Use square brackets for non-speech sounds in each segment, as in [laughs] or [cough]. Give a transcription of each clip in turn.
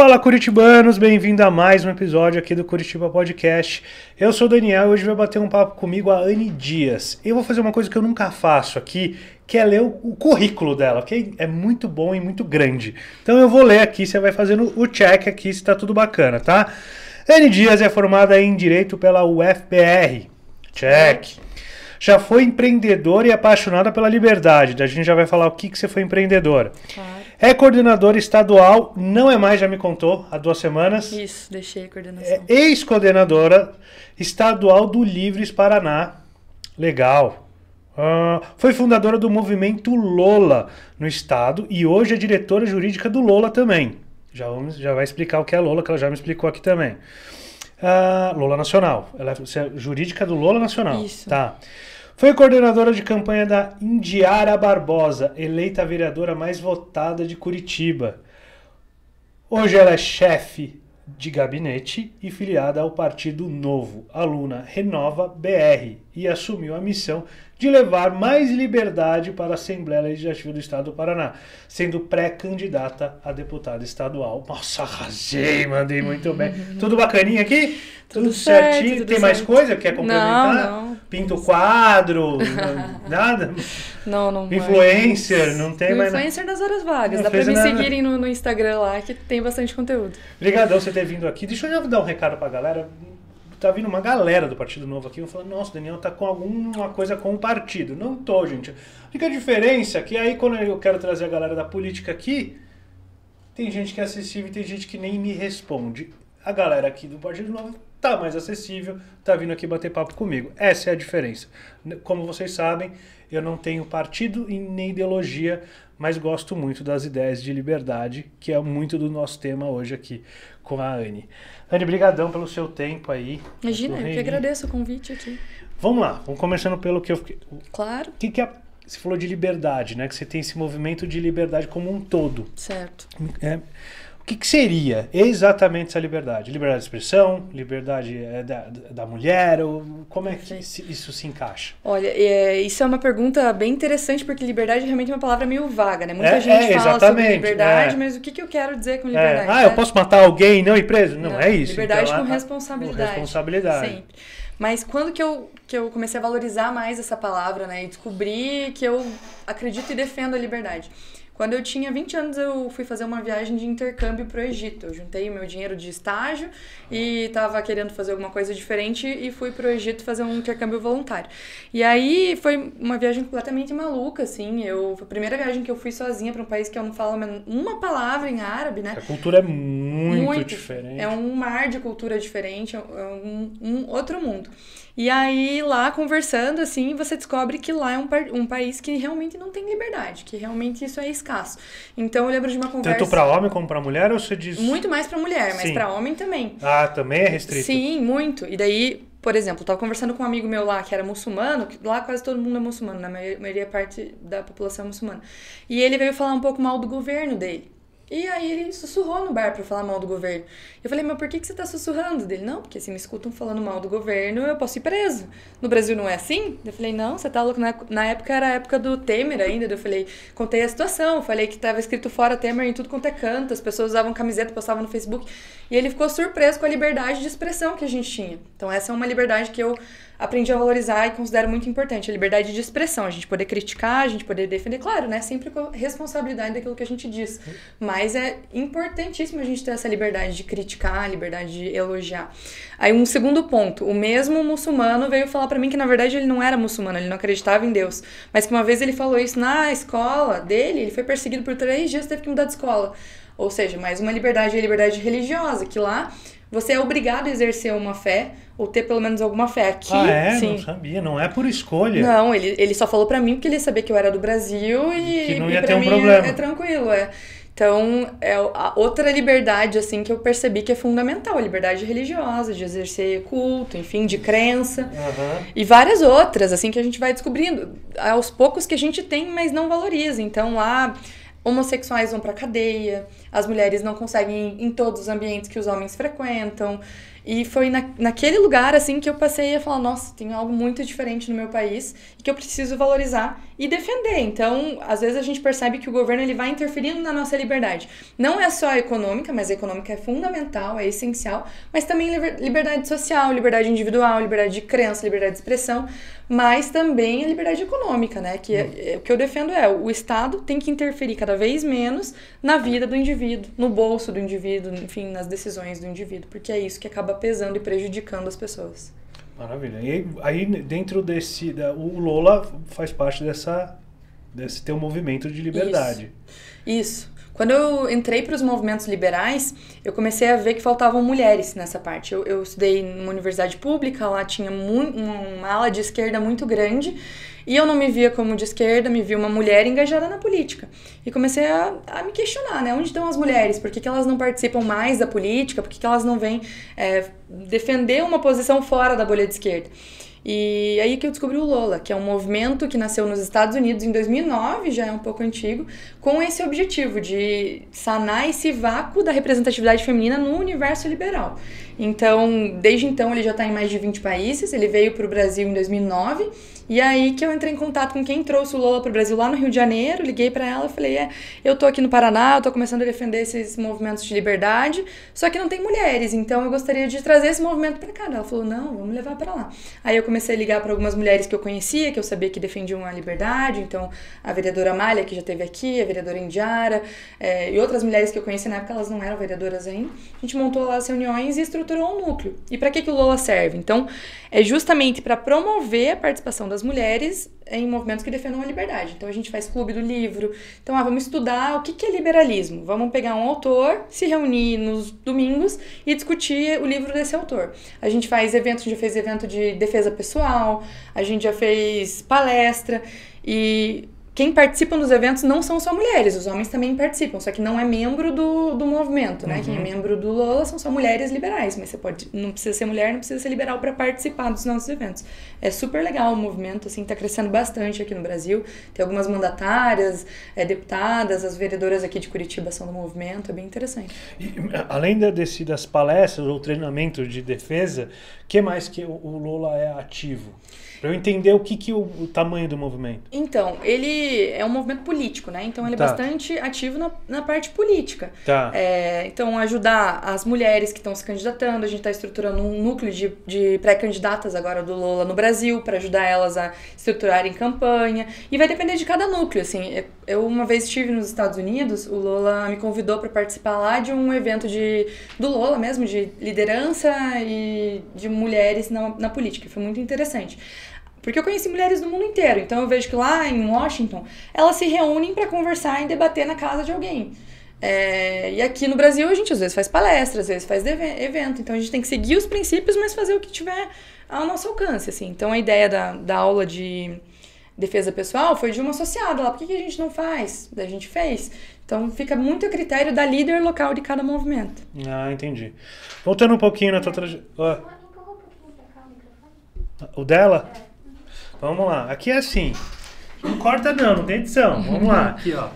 Fala Curitibanos, bem-vindo a mais um episódio aqui do Curitiba Podcast. Eu sou o Daniel e hoje vai bater um papo comigo a Anne Dias. Eu vou fazer uma coisa que eu nunca faço aqui, que é ler o, currículo dela, que é muito bom e muito grande. Então eu vou ler aqui, você vai fazendo o check aqui se tá tudo bacana, tá? Anne Dias é formada em Direito pela UFPR. Check já foi empreendedora e apaixonada pela liberdade. A gente já vai falar o que, que você foi empreendedora. Claro. É coordenadora estadual, não é mais, já me contou, há duas semanas. Isso, deixei a é coordenação. É ex-coordenadora estadual do Livres Paraná. Legal. Uh, foi fundadora do movimento Lola no estado e hoje é diretora jurídica do Lola também. Já, vamos, já vai explicar o que é Lola, que ela já me explicou aqui também. Uh, Lola Nacional. Ela é, é jurídica do Lola Nacional. Isso. Tá. Foi coordenadora de campanha da Indiara Barbosa, eleita vereadora mais votada de Curitiba. Hoje ela é chefe de gabinete e filiada ao Partido Novo, aluna Renova BR, e assumiu a missão de levar mais liberdade para a Assembleia Legislativa do Estado do Paraná, sendo pré-candidata a deputada estadual. Nossa, arrasei, mandei muito bem. [laughs] tudo bacaninha aqui? Tudo, tudo certinho? Certo, tudo Tem certo. mais coisa que quer complementar? Não, não. Pinta o quadro, [laughs] nada? Não, não. Influencer, mais. não tem o mais. Influencer das horas vagas. Não Dá pra me seguirem no, no Instagram lá, que tem bastante conteúdo. Obrigadão você ter vindo aqui. Deixa eu já dar um recado pra galera tá vindo uma galera do Partido Novo aqui, vão falar, nossa, o Daniel tá com alguma coisa com o partido. Não tô, gente. A única diferença é que aí quando eu quero trazer a galera da política aqui, tem gente que é acessível e tem gente que nem me responde. A galera aqui do Partido Novo tá mais acessível, tá vindo aqui bater papo comigo. Essa é a diferença. Como vocês sabem, eu não tenho partido e nem ideologia, mas gosto muito das ideias de liberdade, que é muito do nosso tema hoje aqui com a Anne. Anne, brigadão pelo seu tempo aí. Imagina, eu que agradeço o convite aqui. Vamos lá, vamos começando pelo que eu fiquei. Claro. O que, que é. Você falou de liberdade, né? Que você tem esse movimento de liberdade como um todo. Certo. É, que, que seria exatamente essa liberdade? Liberdade de expressão, liberdade eh, da, da mulher, ou como é que isso se encaixa? Olha, é, isso é uma pergunta bem interessante, porque liberdade realmente é uma palavra meio vaga, né? Muita é, gente é, fala sobre liberdade, é. mas o que, que eu quero dizer com é. liberdade? Ah, eu posso matar alguém e não ir preso? Não, não é isso. Então, liberdade então, com responsabilidade. Com responsabilidade. Sempre. Mas quando que eu, que eu comecei a valorizar mais essa palavra, né? E descobri que eu acredito e defendo a liberdade. Quando eu tinha 20 anos, eu fui fazer uma viagem de intercâmbio para o Egito. Eu juntei meu dinheiro de estágio e estava querendo fazer alguma coisa diferente e fui para o Egito fazer um intercâmbio voluntário. E aí foi uma viagem completamente maluca, assim. Eu, a primeira viagem que eu fui sozinha para um país que eu não falo uma palavra em árabe, né? A cultura é muito, muito diferente. É um mar de cultura diferente, é um, um outro mundo. E aí, lá conversando, assim, você descobre que lá é um, um país que realmente não tem liberdade, que realmente isso é escasso. Então, eu lembro de uma conversa. Tanto para homem como para mulher, ou você diz. Muito mais para mulher, mas para homem também. Ah, também é restrito? Sim, muito. E daí, por exemplo, eu tava conversando com um amigo meu lá que era muçulmano, que lá quase todo mundo é muçulmano, na maioria parte da população é muçulmana. E ele veio falar um pouco mal do governo dele. E aí ele sussurrou no bar para falar mal do governo. Eu falei, mas por que, que você tá sussurrando? Dele, não, porque se me escutam falando mal do governo, eu posso ir preso. No Brasil não é assim? Eu falei, não, você tá louco. Na, época era a época do Temer ainda. Eu falei, contei a situação. Falei que tava escrito fora Temer em tudo quanto é canto. As pessoas usavam camiseta, postavam no Facebook. E ele ficou surpreso com a liberdade de expressão que a gente tinha. Então essa é uma liberdade que eu aprendi a valorizar e considero muito importante. A liberdade de expressão. A gente poder criticar, a gente poder defender. Claro, né? Sempre com responsabilidade daquilo que a gente diz. Mas é importantíssimo a gente ter essa liberdade de criticar criticar, a liberdade de elogiar. Aí um segundo ponto, o mesmo muçulmano veio falar para mim que na verdade ele não era muçulmano, ele não acreditava em Deus, mas que uma vez ele falou isso na escola dele, ele foi perseguido por três dias, teve que mudar de escola. Ou seja, mais uma liberdade, a liberdade religiosa, que lá você é obrigado a exercer uma fé ou ter pelo menos alguma fé aqui. Ah, é? Sim. Não sabia, não é por escolha. Não, ele, ele só falou para mim porque ele sabia que eu era do Brasil e que não ia ter um mim problema. é tranquilo, é. Então, é a outra liberdade assim que eu percebi que é fundamental, a liberdade religiosa, de exercer culto, enfim, de crença. Uhum. E várias outras assim que a gente vai descobrindo aos poucos que a gente tem, mas não valoriza. Então, lá homossexuais vão para cadeia, as mulheres não conseguem ir em todos os ambientes que os homens frequentam. E foi na, naquele lugar, assim, que eu passei a falar: nossa, tem algo muito diferente no meu país e que eu preciso valorizar e defender. Então, às vezes a gente percebe que o governo ele vai interferindo na nossa liberdade. Não é só a econômica, mas a econômica é fundamental, é essencial, mas também liberdade social, liberdade individual, liberdade de crença, liberdade de expressão mas também a liberdade econômica, né? Que é, uhum. é, o que eu defendo é o Estado tem que interferir cada vez menos na vida do indivíduo, no bolso do indivíduo, enfim, nas decisões do indivíduo, porque é isso que acaba pesando e prejudicando as pessoas. Maravilha. E aí, dentro desse. O Lola faz parte dessa, desse teu movimento de liberdade. Isso. isso. Quando eu entrei para os movimentos liberais, eu comecei a ver que faltavam mulheres nessa parte. Eu, eu estudei numa universidade pública, lá tinha uma ala de esquerda muito grande e eu não me via como de esquerda, me via uma mulher engajada na política. E comecei a, a me questionar, né? Onde estão as mulheres? Por que, que elas não participam mais da política? Por que, que elas não vêm é, defender uma posição fora da bolha de esquerda? E aí que eu descobri o Lola, que é um movimento que nasceu nos Estados Unidos em 2009, já é um pouco antigo, com esse objetivo de sanar esse vácuo da representatividade feminina no universo liberal. Então, desde então ele já está em mais de 20 países, ele veio para o Brasil em 2009 e aí que eu entrei em contato com quem trouxe o Lola o Brasil lá no Rio de Janeiro, liguei para ela e falei: é, eu tô aqui no Paraná, eu tô começando a defender esses movimentos de liberdade, só que não tem mulheres, então eu gostaria de trazer esse movimento para cá. Ela falou: não, vamos levar para lá. Aí eu comecei a ligar para algumas mulheres que eu conhecia, que eu sabia que defendiam a liberdade, então a vereadora Malha, que já teve aqui, a vereadora Indiara, é, e outras mulheres que eu conheci na época, elas não eram vereadoras ainda. A gente montou lá as reuniões e estruturou um núcleo. E para que, que o Lola serve? Então, é justamente para promover a participação das mulheres em movimentos que defendam a liberdade. Então a gente faz clube do livro. Então, ah, vamos estudar o que, que é liberalismo. Vamos pegar um autor, se reunir nos domingos e discutir o livro desse autor. A gente faz eventos, a gente já fez evento de defesa pessoal, a gente já fez palestra e quem participam dos eventos não são só mulheres, os homens também participam, só que não é membro do, do movimento, né? Uhum. Quem é uhum. membro do Lola são só mulheres liberais, mas você pode, não precisa ser mulher, não precisa ser liberal para participar dos nossos eventos. É super legal o movimento, assim, tá crescendo bastante aqui no Brasil. Tem algumas mandatárias, é, deputadas, as vereadoras aqui de Curitiba são do movimento, é bem interessante. E, além desse, das palestras ou treinamentos de defesa, que mais que o, o Lola é ativo? Pra eu entender o que, que o, o, tamanho do movimento. Então, ele é um movimento político, né? Então ele é tá. é bastante ativo na, na parte política. Tá. É, então, ajudar as mulheres que estão se candidatando, a gente está estruturando um núcleo de, de pré-candidatas agora do Lula no Brasil, para ajudar elas a estruturarem campanha. E vai depender de cada núcleo, assim. Eu uma vez estive nos Estados Unidos, o Lula me convidou para participar lá de um evento de, do Lula mesmo, de liderança e de mulheres na, na política. Foi muito interessante. Porque eu conheci mulheres do mundo inteiro. Então eu vejo que lá em Washington, elas se reúnem para conversar e debater na casa de alguém. É, e aqui no Brasil a gente às vezes faz palestras, às vezes faz evento. Então a gente tem que seguir os princípios, mas fazer o que tiver ao nosso alcance. Assim. Então a ideia da, da aula de defesa pessoal foi de uma associada lá. Por que, que a gente não faz? A gente fez. Então fica muito a critério da líder local de cada movimento. Ah, entendi. Voltando um pouquinho na tua trajetória. Ah. O dela? É. Vamos lá. Aqui é assim. Não corta não, não tem edição. Vamos lá. [laughs] Aqui, ó.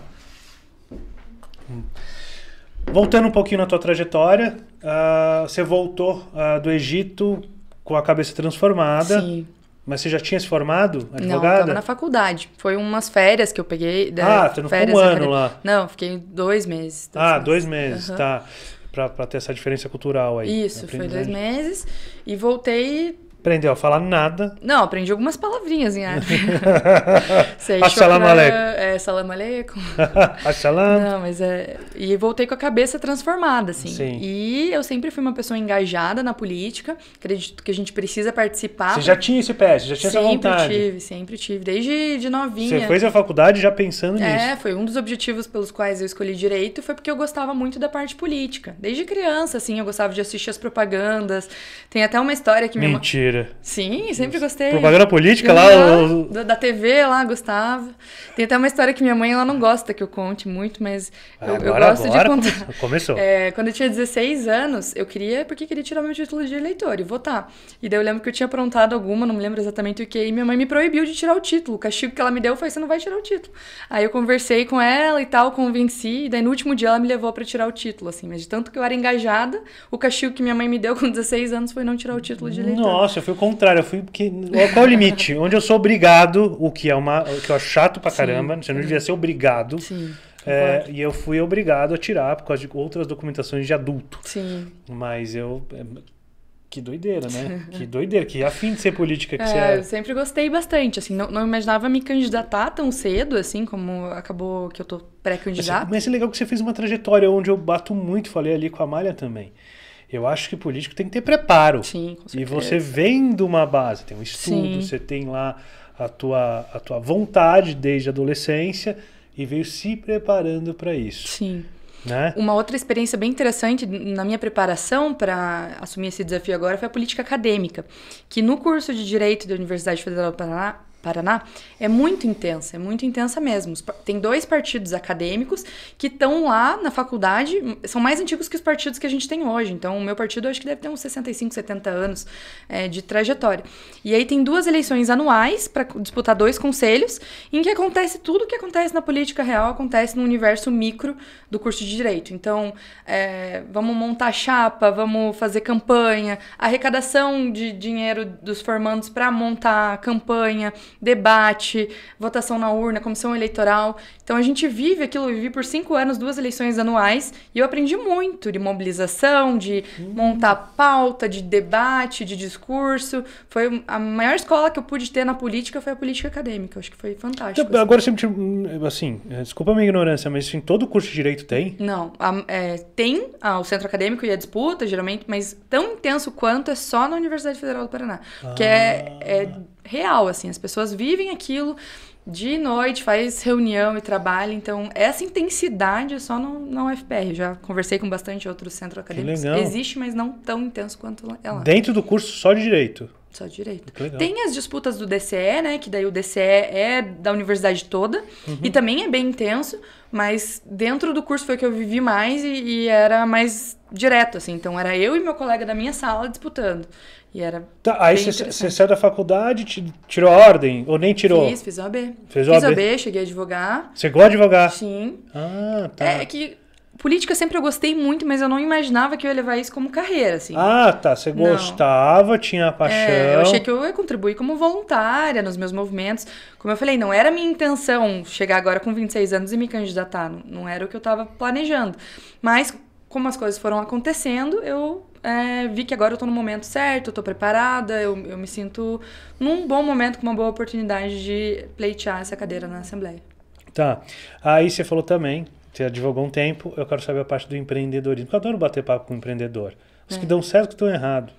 Voltando um pouquinho na tua trajetória, uh, você voltou uh, do Egito com a cabeça transformada. Sim. Mas você já tinha se formado? Advogada? Não, eu tava na faculdade. Foi umas férias que eu peguei. Né, ah, você não ficou um ano lá? Não, fiquei dois meses. Dois ah, meses. dois meses, uhum. tá. Pra, pra ter essa diferença cultural aí. Isso, foi dois meses. E voltei Aprendeu a falar nada. Não, aprendi algumas palavrinhas em [laughs] árabe. [laughs] É, assalamu alaikum. É, alaikum. [laughs] Assalam. Não, mas é... E voltei com a cabeça transformada, assim. Sim. E eu sempre fui uma pessoa engajada na política. Acredito que a gente precisa participar. Você já tinha esse pé, você já tinha sempre essa vontade. Sempre tive, sempre tive. Desde de novinha. Você fez a faculdade já pensando é, nisso. É, foi um dos objetivos pelos quais eu escolhi direito. Foi porque eu gostava muito da parte política. Desde criança, assim, eu gostava de assistir as propagandas. Tem até uma história que... Mentira. Minha... Sim, sempre gostei. Propaganda política lá? Eu... Da, TV lá, gostava. Tem até uma história que minha mãe ela não gosta que eu conte muito, mas eu, agora, eu gosto agora, de contar. Começou. É, quando eu tinha 16 anos, eu queria, porque queria tirar meu título de eleitor e votar. E daí eu lembro que eu tinha aprontado alguma, não me lembro exatamente o que, e minha mãe me proibiu de tirar o título. O castigo que ela me deu foi: você não vai tirar o título. Aí eu conversei com ela e tal, convenci, e daí no último dia ela me levou para tirar o título, assim. Mas de tanto que eu era engajada, o castigo que minha mãe me deu [laughs] com 16 anos foi não tirar o título de eleitor. Nossa, fui o contrário. Eu fui porque. Qual é o limite? [laughs] Onde eu sou obrigado, o que é uma. O que eu acho chato pra caramba. Você não é. devia ser obrigado. Sim. É, e eu fui obrigado a tirar por causa de outras documentações de adulto. Sim. Mas eu. É, que doideira, né? [laughs] que doideira, que afim de ser política que é, você é. Eu sempre gostei bastante, assim, não, não, imaginava me candidatar tão cedo, assim, como acabou que eu tô pré candidato Mas, mas é legal que você fez uma trajetória onde eu bato muito, falei ali com a Malha também. Eu acho que político tem que ter preparo. Sim, com certeza. E você vem de uma base, tem um estudo, Sim. você tem lá a tua, a tua vontade desde a adolescência e veio se preparando para isso. Sim. Né? Uma outra experiência bem interessante na minha preparação para assumir esse desafio agora foi a política acadêmica, que no curso de Direito da Universidade Federal do Paraná Paraná, é muito intensa, é muito intensa mesmo. Tem dois partidos acadêmicos que estão lá na faculdade, hum, são mais antigos que os partidos que a gente tem hoje. Então, o meu partido acho que deve ter uns 65, 70 anos é, de trajetória. E aí tem duas eleições anuais para disputar dois conselhos, em que acontece tudo o que acontece na política real, acontece no universo micro do curso de direito. Então, é, vamos montar chapa, vamos fazer campanha, arrecadação de dinheiro dos formandos para montar campanha debate, votação na urna, comissão eleitoral. Então a gente vive aquilo, eu vivi por cinco anos, duas eleições anuais, e eu aprendi muito de mobilização, de uhum. montar pauta, de debate, de discurso. Foi a maior escola que eu pude ter na política foi a política acadêmica. acho que foi fantástico. Então, assim. agora hum, assim. sempre eh, assim, desculpa a minha ignorância, mas em assim, todo curso de direito tem? Não, a, é, tem a, ah, o centro acadêmico e a disputa, geralmente, mas tão intenso quanto é só na Universidade Federal do Paraná. Ah. Que é, é real, assim, as pessoas vivem aquilo de noite, faz reunião e trabalha. Então, essa intensidade é só no, na UFPR. Já conversei com bastante outros centros acadêmicos. Legal. Existe, mas não tão intenso quanto ela. É Dentro do curso só de direito. Só de direito. Tem as disputas do DCE, né? Que daí o DCE é da universidade toda uhum. e também é bem intenso. Mas dentro do curso foi o que eu vivi mais e, e, era mais direto, assim. Então era eu e meu colega da minha sala disputando. E era. Tá, aí você saiu da faculdade, tirou a ordem? Ou nem tirou? Fiz, fiz OAB. Fez OAB. Fiz OAB, cheguei a advogar. chegou a advogar? Sim. Ah, tá. É que Política sempre eu gostei muito, mas eu não imaginava que eu ia levar isso como carreira, assim. Ah, tá. Você gostava, não. tinha é, paixão. É, eu achei que eu ia contribuir como voluntária nos meus movimentos. Como eu falei, não era minha intenção chegar agora com 26 anos e me candidatar. Não era o que eu estava planejando. Mas, como as coisas foram acontecendo, eu é, vi que agora eu estou no momento certo, eu tô preparada, eu, eu me sinto num bom momento, com uma boa oportunidade de pleitear essa cadeira na Assembleia. Tá. Aí você falou também você advogou um tempo, eu quero saber a parte do empreendedorismo. Eu adoro bater papo com empreendedor. Os é. que dão certo que estão errado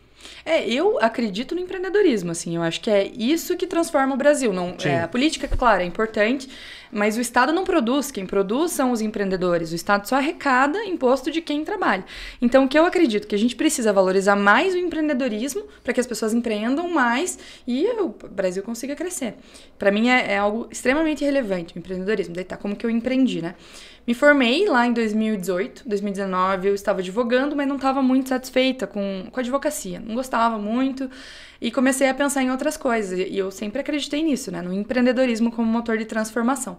É, eu acredito no empreendedorismo, assim, eu acho que é isso que transforma o Brasil. Não, é, a política, claro, é importante, mas o Estado não produz, quem produz são os empreendedores. O Estado só arrecada imposto de quem trabalha. Então, o que eu acredito que a gente precisa valorizar mais o empreendedorismo para que as pessoas empreendam mais e o Brasil consiga crescer. Para mim é, é, algo extremamente relevante o empreendedorismo. Daí tá como que eu empreendi, né? Me formei lá em 2018, 2019 eu estava advogando, mas não estava muito satisfeita com, com a advocacia. Não gostava muito e comecei a pensar em outras coisas. E eu sempre acreditei nisso, né? No empreendedorismo como motor de transformação.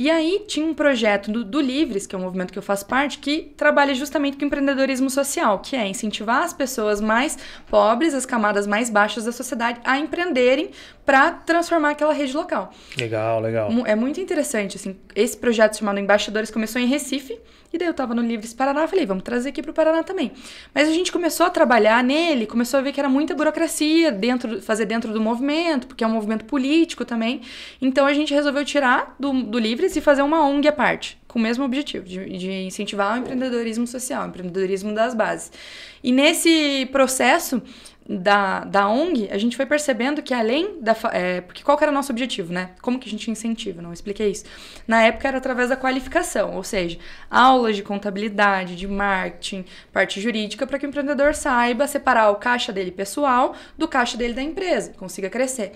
E aí tinha um projeto do, do Livres, que é um movimento que eu faço parte, que trabalha justamente com empreendedorismo social, que é incentivar as pessoas mais pobres, as camadas mais baixas da sociedade, a empreenderem para transformar aquela rede local. Legal, legal. É muito interessante, assim, esse projeto chamado Embaixadores começou em Recife, e daí eu estava no Livres Paraná, falei, vamos trazer aqui para o Paraná também. Mas a gente começou a trabalhar nele, começou a ver que era muita burocracia dentro, fazer dentro do movimento, porque é um movimento político também. Então a gente resolveu tirar do, do Livres se fazer uma ONG à parte, com o mesmo objetivo, de, de incentivar o empreendedorismo social, o empreendedorismo das bases. E nesse processo, da, da ONG, a gente foi percebendo que além da. É, porque qual era o nosso objetivo, né? Como que a gente incentiva? Não expliquei isso. Na época era através da qualificação, ou seja, aulas de contabilidade, de marketing, parte jurídica, para que o empreendedor saiba separar o caixa dele pessoal do caixa dele da empresa, consiga crescer.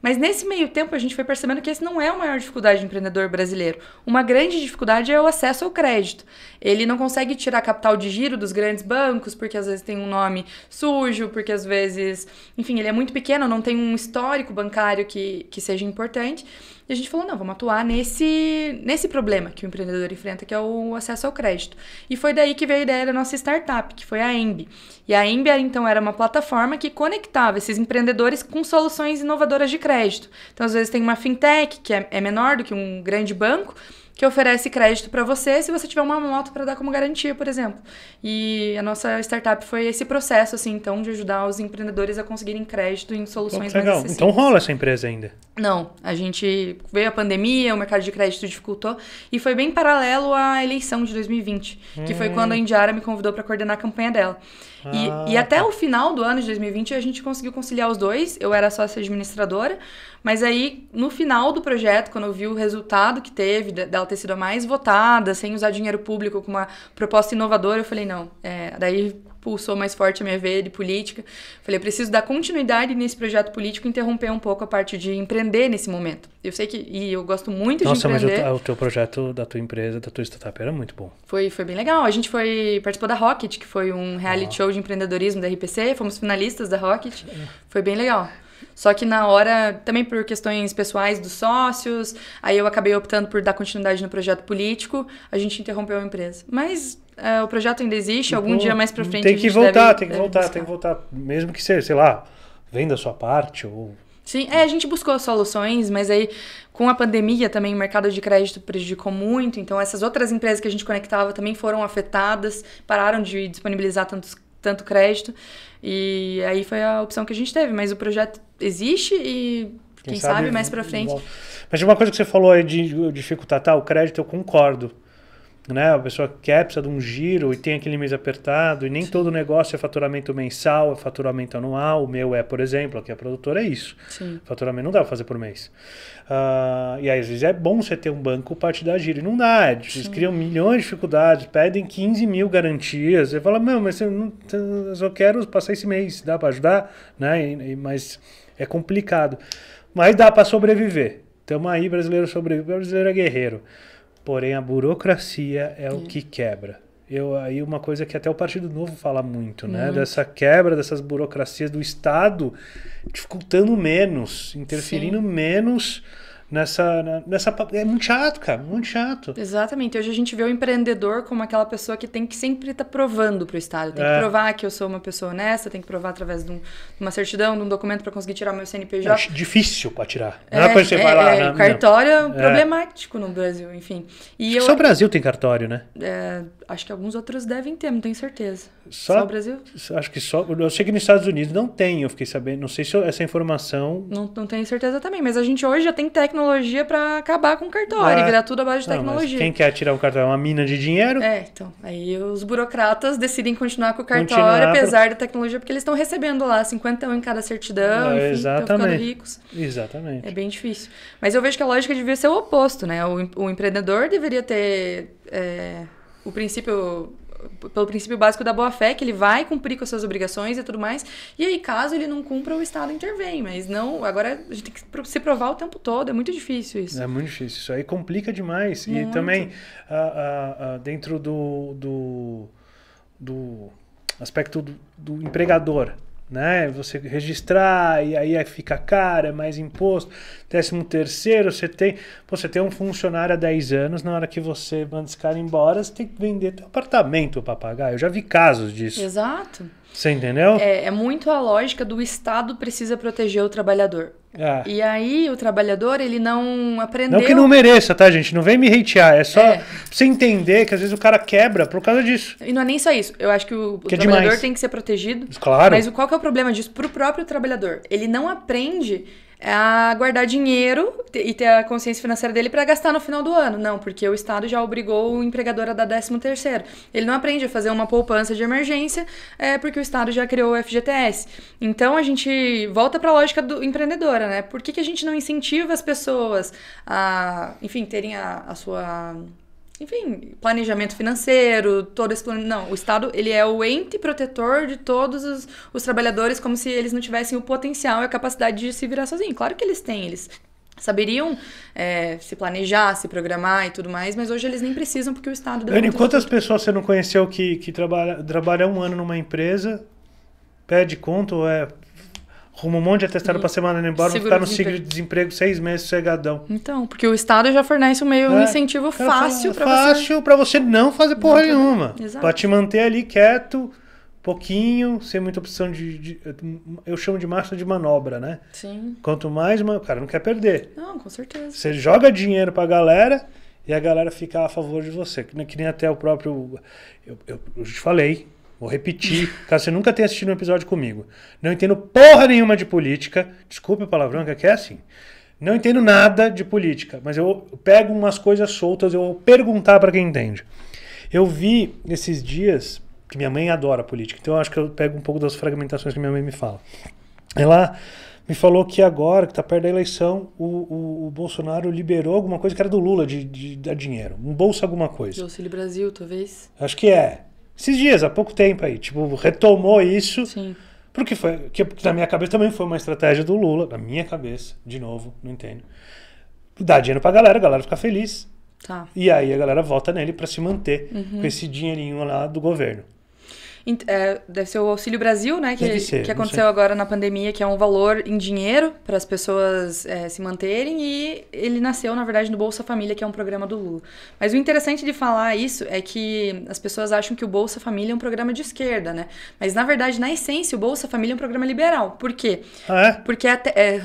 Mas nesse meio tempo a gente foi percebendo que esse não é a maior dificuldade do empreendedor brasileiro. Uma grande dificuldade é o acesso ao crédito. Ele não consegue tirar capital de giro dos grandes bancos, porque às vezes tem um nome sujo, porque às vezes, enfim, ele é muito pequeno, não tem um histórico bancário que, que seja importante. E a gente falou, não, vamos atuar nesse, nesse problema que o empreendedor enfrenta, que é o acesso ao crédito. E foi daí que veio a ideia da nossa startup, que foi a Embi. E a Embi, então, era uma plataforma que conectava esses empreendedores com soluções inovadoras de crédito. Então, às vezes, tem uma fintech, que é, é menor do que um grande banco, que oferece crédito para você se você tiver uma moto para dar como garantia, por exemplo. E a nossa startup foi esse processo, assim, então, de ajudar os empreendedores a conseguirem crédito em soluções Pô, legal. mais então acessíveis. Então rola essa empresa ainda? Não. A gente veio a pandemia, o mercado de crédito dificultou e foi bem paralelo à eleição de 2020, hum. que foi quando a hum. Indiara me convidou para coordenar a campanha dela. Ah, e, e até tá. o final do ano de 2020 a gente conseguiu conciliar os dois. Eu era sócia administradora, mas aí, no final do projeto, quando eu vi o resultado que teve, dela ter sido a mais votada, sem usar dinheiro público, com uma proposta inovadora, eu falei, não, é, daí pulsou mais forte a minha veia de política. Falei, preciso dar continuidade nesse projeto político e interromper um pouco a parte de empreender nesse momento. Eu sei que, e eu gosto muito Nossa, de empreender. Nossa, mas o, o, teu projeto da tua empresa, da tua startup era muito bom. Foi, foi bem legal. A gente foi, participou da Rocket, que foi um reality ah. show de empreendedorismo da RPC, fomos finalistas da Rocket. É. Foi bem legal. Só que na hora, também por questões pessoais dos sócios, aí eu acabei optando por dar continuidade no projeto político, a gente interrompeu a empresa. Mas é, o projeto ainda existe, algum então, dia mais pra frente. Tem que voltar, deve, tem que voltar, buscar. tem que voltar. Mesmo que seja, sei lá, venda a sua parte ou Sim, é, a gente buscou soluções, mas aí com a pandemia também o mercado de crédito prejudicou muito, então essas outras empresas que a gente conectava também foram afetadas, pararam de disponibilizar tantos, tanto crédito. E aí foi a opção que a gente teve. Mas o projeto existe e quem, quem sabe, sabe, mais para frente. Mas uma coisa que você falou aí de dificultar, tá, o crédito, eu concordo né? A pessoa quer, precisa de um giro e tem aquele mês apertado, e nem todo negócio é faturamento mensal, é faturamento anual. O meu é, por exemplo, aqui a produtora é isso. Sim. Faturamento não dá para fazer por mês. Uh, e aí, às vezes é bom você ter um banco para te dar giro. E não dá, eles é Sim. criam milhões de dificuldades, pedem 15 mil garantias. Você fala, meu mas eu, não, eu só quero passar esse mês, dá para ajudar? Né? E, e, mas é complicado. Mas dá para sobreviver. Estamos aí, brasileiro sobrevive, brasileiro é guerreiro porém a burocracia é, é. o que quebra. Eu, aí uma coisa que até o Partido Novo fala muito, né? Muito. Dessa quebra dessas burocracias do Estado dificultando menos, interferindo Sim. menos nessa, nessa. É muito chato, cara, muito chato. Exatamente. Hoje a gente vê o empreendedor como aquela pessoa que tem que sempre estar tá provando para o Estado. Tem é. que provar que eu sou uma pessoa honesta, tem que provar através de, um, uma certidão, de um documento para conseguir tirar meu CNPJ. É difícil para tirar. Não é, é você é, vai lá. É, né? Cartório é, é problemático no Brasil, enfim. E eu, só o Brasil tem cartório, né? É, acho que alguns outros devem ter, não tenho certeza. Só, só o Brasil? Acho que só. Eu sei que nos Estados Unidos não tem, eu fiquei sabendo. Não sei se essa informação. Não, não tenho certeza também, mas a gente hoje já tem técnica tecnologia para acabar com o cartório, ah, virar é. tudo a base de não, tecnologia. quem quer tirar o cartório? É uma mina de dinheiro? É, então. Aí os burocratas decidem continuar com o cartório, continuar apesar pro... da tecnologia, porque eles estão recebendo lá 50 em cada certidão, ah, enfim, exatamente. ficando ricos. Exatamente. É bem difícil. Mas eu vejo que a lógica devia ser o oposto, né? O, o empreendedor deveria ter é, o princípio pelo princípio básico da boa-fé, que ele vai cumprir com as suas obrigações e tudo mais. E aí, caso ele não cumpra, o Estado intervém. Mas não, agora a gente tem que se provar o tempo todo. É muito difícil isso. É muito difícil. Isso aí complica demais. Muito. E também, dentro do, do, do aspecto do, do empregador, né? Você registrar e aí é, fica caro, é mais imposto. Décimo terceiro, você tem, você tem um funcionário há 10 anos, na hora que você manda esse cara embora, você tem que vender teu apartamento para pagar. Eu já vi casos disso. Exato. Você entendeu? É, é muito a lógica do Estado precisa proteger o trabalhador. É. E aí o trabalhador, ele não aprendeu... Não que não mereça, tá, gente? Não vem me hatear. É só é. você entender que às vezes o cara quebra por causa disso. E não é nem só isso. Eu acho que o, que o é trabalhador demais. tem que ser protegido. Claro. Mas qual que é o problema disso Para o próprio trabalhador? Ele não aprende é a guardar dinheiro e ter a consciência financeira dele para gastar no final do ano. Não, porque o Estado já obrigou o empregador a dar 13 terceiro. Ele não aprende a fazer uma poupança de emergência é, porque o Estado já criou o FGTS. Então, a gente volta para a lógica do empreendedora, né? Por que, que a gente não incentiva as pessoas a, enfim, terem a, a sua enfim, planejamento financeiro, todo esse plane... Não, o Estado, ele é o ente protetor de todos os, os trabalhadores, como se eles não tivessem o potencial e a capacidade de se virar sozinho. Claro que eles têm, eles saberiam é, se planejar, se programar e tudo mais, mas hoje eles nem precisam porque o Estado... Dani, quantas tudo. pessoas você não conheceu que, que trabalha, trabalha um ano numa empresa, pede conta ou é Rumo um monte de atestado para semana indo né? embora, vou ficar no ciclo de desemprego seis meses sossegadão. Então, porque o Estado já fornece um meio, é, incentivo fácil para você. Fácil pra você não fazer porra não, nenhuma. Para te manter ali quieto, pouquinho, sem muita opção de, de Eu chamo de marcha de manobra, né? Sim. Quanto mais. O cara não quer perder. Não, com certeza. Você joga dinheiro para a galera e a galera fica a favor de você. Que nem até o próprio. Eu, eu, eu te falei, Vou repetir, caso você nunca tenha assistido um episódio comigo. Não entendo porra nenhuma de política. Desculpe a palavrão é que é assim. Não entendo nada de política, mas eu pego umas coisas soltas, eu vou perguntar para quem entende. Eu vi esses dias que minha mãe adora política, então eu acho que eu pego um pouco das fragmentações que minha mãe me fala. Ela me falou que agora, que está perto da eleição, o, o, o, Bolsonaro liberou alguma coisa que era do Lula, de, de dar dinheiro. Um bolso alguma coisa. Auxílio Brasil, talvez? Acho que é esses dias, há pouco tempo aí, tipo, retomou isso. Sim. Porque foi, que na minha cabeça também foi uma estratégia do Lula, na minha cabeça, de novo, não entendo. Dá dinheiro pra galera, a galera fica feliz. Tá. E aí a galera vota nele para se manter uhum. com esse dinheirinho lá do governo. É, deve ser o Auxílio Brasil, né? Que, ser, que aconteceu agora na pandemia, que é um valor em dinheiro para as pessoas é, se manterem. E ele nasceu, na verdade, no Bolsa Família, que é um programa do Lula. Mas o interessante de falar isso é que as pessoas acham que o Bolsa Família é um programa de esquerda, né? Mas, na verdade, na essência, o Bolsa Família é um programa liberal. Por quê? Ah, é? Porque é a, te... é,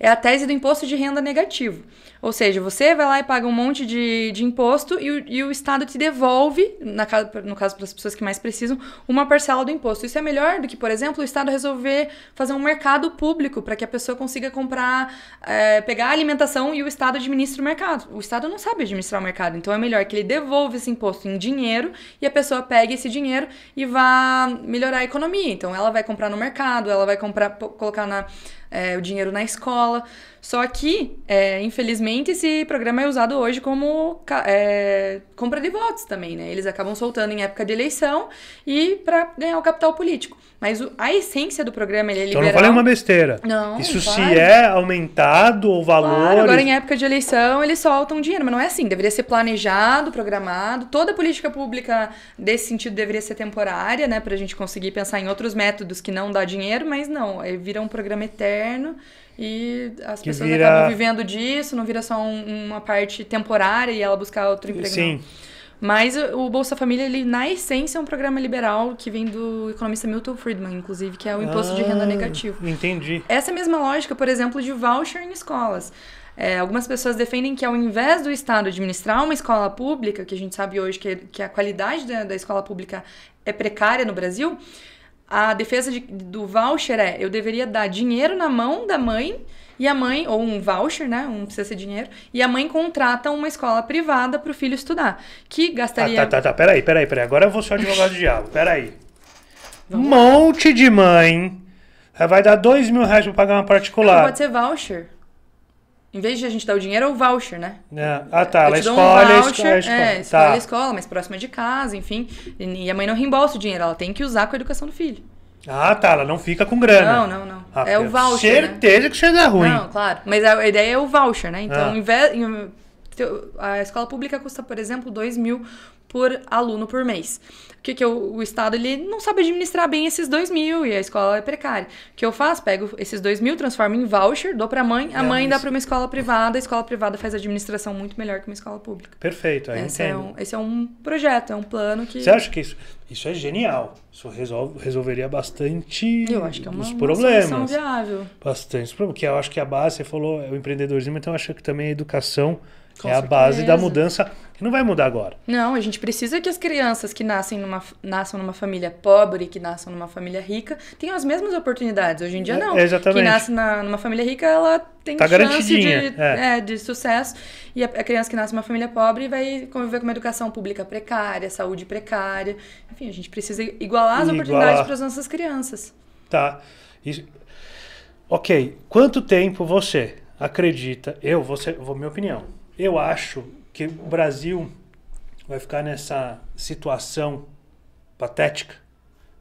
é a tese do imposto de renda negativo. Ou seja, você vai lá e paga um monte de, de imposto e o, e o Estado te devolve, na, no caso para as pessoas que mais precisam, uma uma parcela do imposto. Isso é melhor do que, por exemplo, o Estado resolver fazer um mercado público para que a pessoa consiga comprar, é, pegar a alimentação e o Estado administre o mercado. O Estado não sabe administrar o mercado, então é melhor que ele devolva esse imposto em dinheiro e a pessoa pegue esse dinheiro e vá melhorar a economia. Então ela vai comprar no mercado, ela vai comprar, colocar na é, o dinheiro na escola. Só que, é, infelizmente, esse programa é usado hoje como é, compra de votos também, né? Eles acabam soltando em época de eleição e para ganhar o capital político. Mas o, a essência do programa, ele é liberal. Então não falei uma besteira. Não, Isso claro. se é aumentado o valor. Claro, agora em época de eleição eles soltam dinheiro, mas não é assim. Deveria ser planejado, programado. Toda política pública desse sentido deveria ser temporária, né? Pra gente conseguir pensar em outros métodos que não dá dinheiro, mas não. Vira um programa eterno e as que pessoas vira... acabam vivendo disso, não vira só um, uma parte temporária e ela buscar outro emprego. Sim. Não. Mas o Bolsa Família, ele na essência é um programa liberal que vem do economista Milton Friedman, inclusive, que é o imposto ah, de renda ah, negativo. Entendi. Essa mesma lógica, por exemplo, de voucher em escolas. É, algumas pessoas defendem que ao invés do Estado administrar uma escola pública, que a gente sabe hoje que, que a qualidade da, da escola pública é precária no Brasil, a defesa de, do voucher é eu deveria dar dinheiro na mão da mãe e a mãe, ou um voucher, né? Um precisa ser dinheiro. E a mãe contrata uma escola privada para o filho estudar. Que gastaria. Ah, tá, tá, tá. Peraí, peraí, peraí. Agora eu vou ser o advogado do diabo. Peraí. Um Monte de mãe. Eh, vai dar dois mil reais para pagar uma particular. Não, pode ser voucher. Em vez de a gente dar o dinheiro, é o voucher, né? É. Ah, tá. ela escolhe um voucher, é, tá. a escola. É, escolhe tá. a escola, mais próxima de casa, enfim. E a mãe não reembolsa o dinheiro, ela tem que usar com a educação do filho. Ah, tá. Ela não fica com grana. Não, não, não. Ah, é o voucher. Né? Certeza né? que chega ruim. Não, claro. Mas a ideia é o voucher, né? Então, ah. inve... a escola pública custa, por exemplo, 2 mil por aluno por mês o que eu, o Estado ele não sabe administrar bem esses dois mil e a escola é precária. O que eu faço? Pego esses dois mil, transformo em voucher, dou para a mãe, a é, mãe dá para uma escola privada, a escola privada faz administração muito melhor que uma escola pública. Perfeito, aí esse É um, esse é um projeto, é um plano que... Você acha que isso, isso é genial? Isso resolve, resolveria bastante eu acho que é uma, os problemas. Uma viável. Bastante os problemas, Porque eu acho que a base, você falou, é o empreendedorismo, então eu acho que também a educação Com é certeza. a base da mudança que não vai mudar agora. Não, a gente precisa que as crianças que nascem numa, nasçam numa família pobre, que nasçam numa família rica, tenham as mesmas oportunidades. Hoje em dia, é, não. É, exatamente. Que nasce na, numa família rica, ela tem tá chance de, é. É, de sucesso. E a, a, criança que nasce numa família pobre vai conviver com uma educação pública precária, saúde precária. Enfim, a gente precisa igualar as oportunidades para as nossas crianças. Tá. Isso. Ok. Quanto tempo você acredita? Eu, você, vou minha opinião. Eu acho que o Brasil vai ficar nessa situação patética.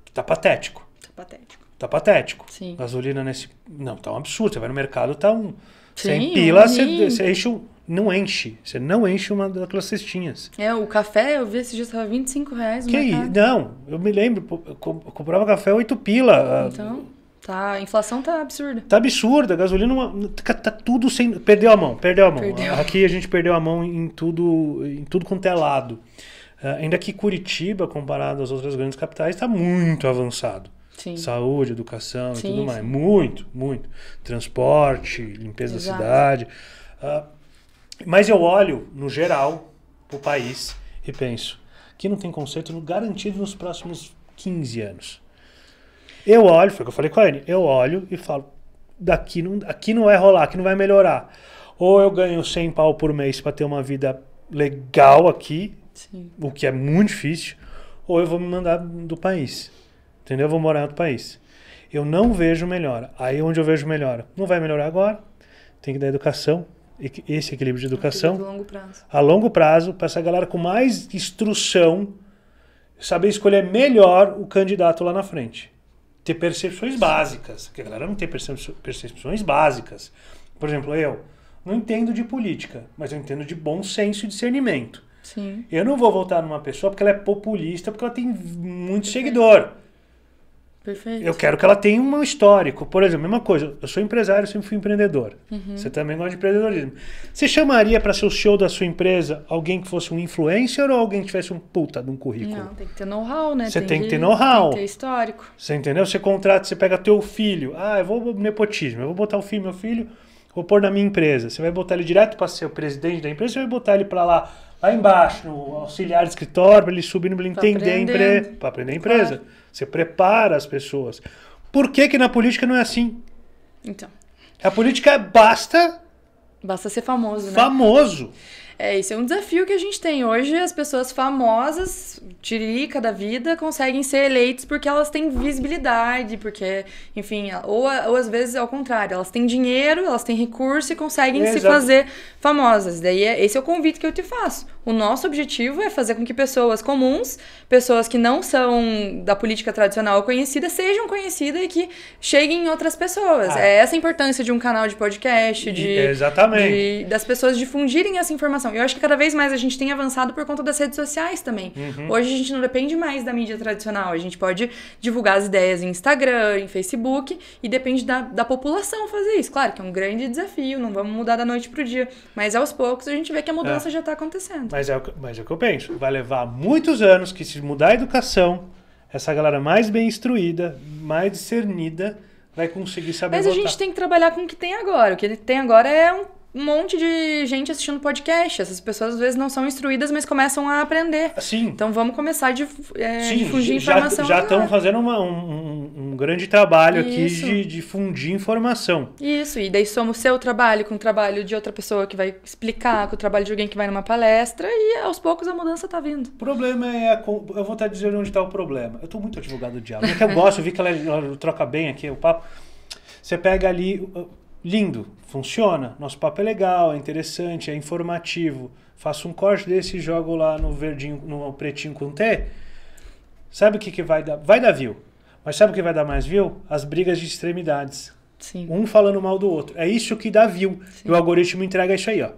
Que tá patético. Tá patético. Tá patético. Sim. Gasolina nesse. Não, tá um absurdo. Você vai no mercado, tá um. Sem pila, você, enche um não enche. Você não enche uma daquelas cestinhas. É, o café, eu vi esse dia, estava 25 reais no que mercado. Não, eu me lembro, eu comprava café 8 pila. Ah, então? Tá, a inflação tá absurda. Tá absurda, a gasolina é tá, tá, tudo sem, perdeu a mão, perdeu a mão. Perdeu. Aqui a gente perdeu a mão em tudo, em tudo quanto é lado. Uh, ainda que Curitiba, comparado às outras grandes capitais, está muito avançado. Sim. Saúde, educação sim, e tudo mais. Sim. Muito, muito. Transporte, limpeza Exato. da cidade. Uh, mas eu olho, no geral, o país e penso que não tem conceito garantido nos próximos 15 anos. Eu olho, foi o que eu falei com a Anne, eu olho e falo, daqui não, aqui não vai rolar, aqui não vai melhorar. Ou eu ganho 100 pau por mês para ter uma vida legal aqui, Sim. o que é muito difícil, ou eu vou me mandar do país. Entendeu? Eu vou morar em outro país. Eu não vejo melhora. Aí onde eu vejo melhora? Não vai melhorar agora. Tem que dar educação, esse equilíbrio de educação. A longo prazo. A longo prazo, para essa galera com mais instrução, saber escolher melhor o candidato lá na frente ter percepções básicas, que a galera não tem percepções básicas. Por exemplo, eu não entendo de política, mas eu entendo de bom senso e discernimento. Sim. Eu não vou votar numa pessoa porque ela é populista, porque ela tem muito seguidor. Perfeito. Eu quero que ela tenha um histórico. Por exemplo, mesma coisa, eu sou empresário, eu sempre fui empreendedor. Uhum. Você também gosta de empreendedorismo. Você chamaria para ser o show da sua empresa alguém que fosse um influencer ou alguém que tivesse um puta de um currículo? Não, tem que ter know-how, né? Você tem, tem que, ter know-how. Tem que ter histórico. Você entendeu? Você contrata, você pega teu filho. Ah, eu vou nepotismo, eu vou botar o filho, meu filho, vou pôr na minha empresa. Você vai botar ele direto para ser o presidente da empresa, você vai botar ele para lá, lá embaixo, no auxiliar de escritório, para ele subir, para ele entender a empresa, para aprender a empresa. Claro. Você prepara as pessoas. Por que, que na política não é assim? Então. A política é basta. Basta ser famoso, né? Famoso. É, esse é um desafio que a gente tem. Hoje as pessoas famosas, tirica da vida, conseguem ser eleitas porque elas têm visibilidade, porque, enfim, ou, ou às vezes é ao contrário, elas têm dinheiro, elas têm recurso e conseguem é, se exato. fazer famosas. Daí é, esse é o convite que eu te faço. O nosso objetivo é fazer com que pessoas comuns, pessoas que não são da política tradicional conhecida, sejam conhecidas e que cheguem em outras pessoas. Ah. É essa a importância de um canal de podcast, de, Exatamente. De, das pessoas difundirem essa informação informação. eu acho que cada vez mais a gente tem avançado por conta das redes sociais também. Uhum. Hoje a gente não depende mais da mídia tradicional. A gente pode divulgar as ideias em Instagram, em Facebook, e depende da, da população fazer isso. Claro que é um grande desafio, não vamos mudar da noite pro dia. Mas aos poucos a gente vê que a é. mudança é. já está acontecendo. Mas é, o, mas é o que eu penso. Vai levar muitos anos que se mudar a educação, essa galera mais bem instruída, mais discernida, vai conseguir saber Mas votar. a gente tem que trabalhar com o que tem agora. O que ele tem agora é um um monte de gente assistindo podcast. Essas pessoas às vezes não são instruídas, mas começam a aprender. Sim. Então vamos começar de é, Sim, difundir informação. Já estamos fazendo uma, um, um, grande trabalho Isso. aqui de difundir informação. Isso, e daí soma o seu trabalho com o trabalho de outra pessoa que vai explicar, com o trabalho de alguém que vai numa palestra, e aos poucos a mudança está vindo. O problema é. A, eu vou estar dizendo onde está o problema. Eu estou muito advogado do diálogo É que eu gosto, eu vi que ela, ela troca bem aqui o papo. Você pega ali lindo, funciona, nosso papo é legal, é interessante, é informativo. Faço um corte desse e jogo lá no verdinho, no pretinho com T. Sabe o que, que vai dar? Vai dar view. Mas sabe o que vai dar mais view? As brigas de extremidades. Sim. Um falando mal do outro. É isso que dá view. Sim. E o algoritmo entrega isso aí, ó.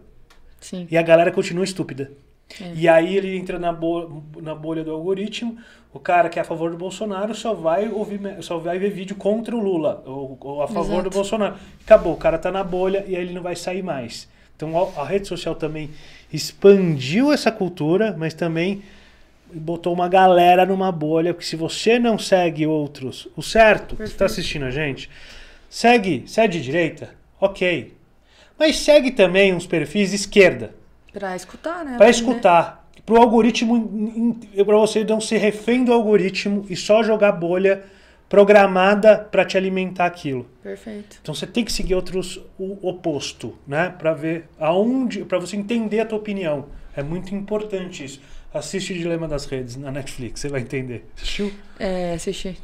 Sim. E a galera continua estúpida. É. E aí ele entra na, bo na bolha do algoritmo. O cara que é a favor do Bolsonaro só vai ouvir, só vai ver vídeo contra o Lula ou, ou a favor Exato. do Bolsonaro. Acabou, o cara tá na bolha e aí ele não vai sair mais. Então a, a rede social também expandiu essa cultura, mas também botou uma galera numa bolha, porque se você não segue outros, o certo, tá Perfeito. está assistindo a gente, segue, segue de direita, ok. Mas segue também uns perfis de esquerda para escutar, né? Para escutar. Para o algoritmo, para você não ser refém do algoritmo e só jogar bolha programada para te alimentar aquilo. Perfeito. Então você tem que seguir outros o oposto, né, para ver aonde, para você entender a tua opinião. É muito importante isso. Assiste o Dilema das Redes na Netflix, você vai entender. Assistiu? É, assisti.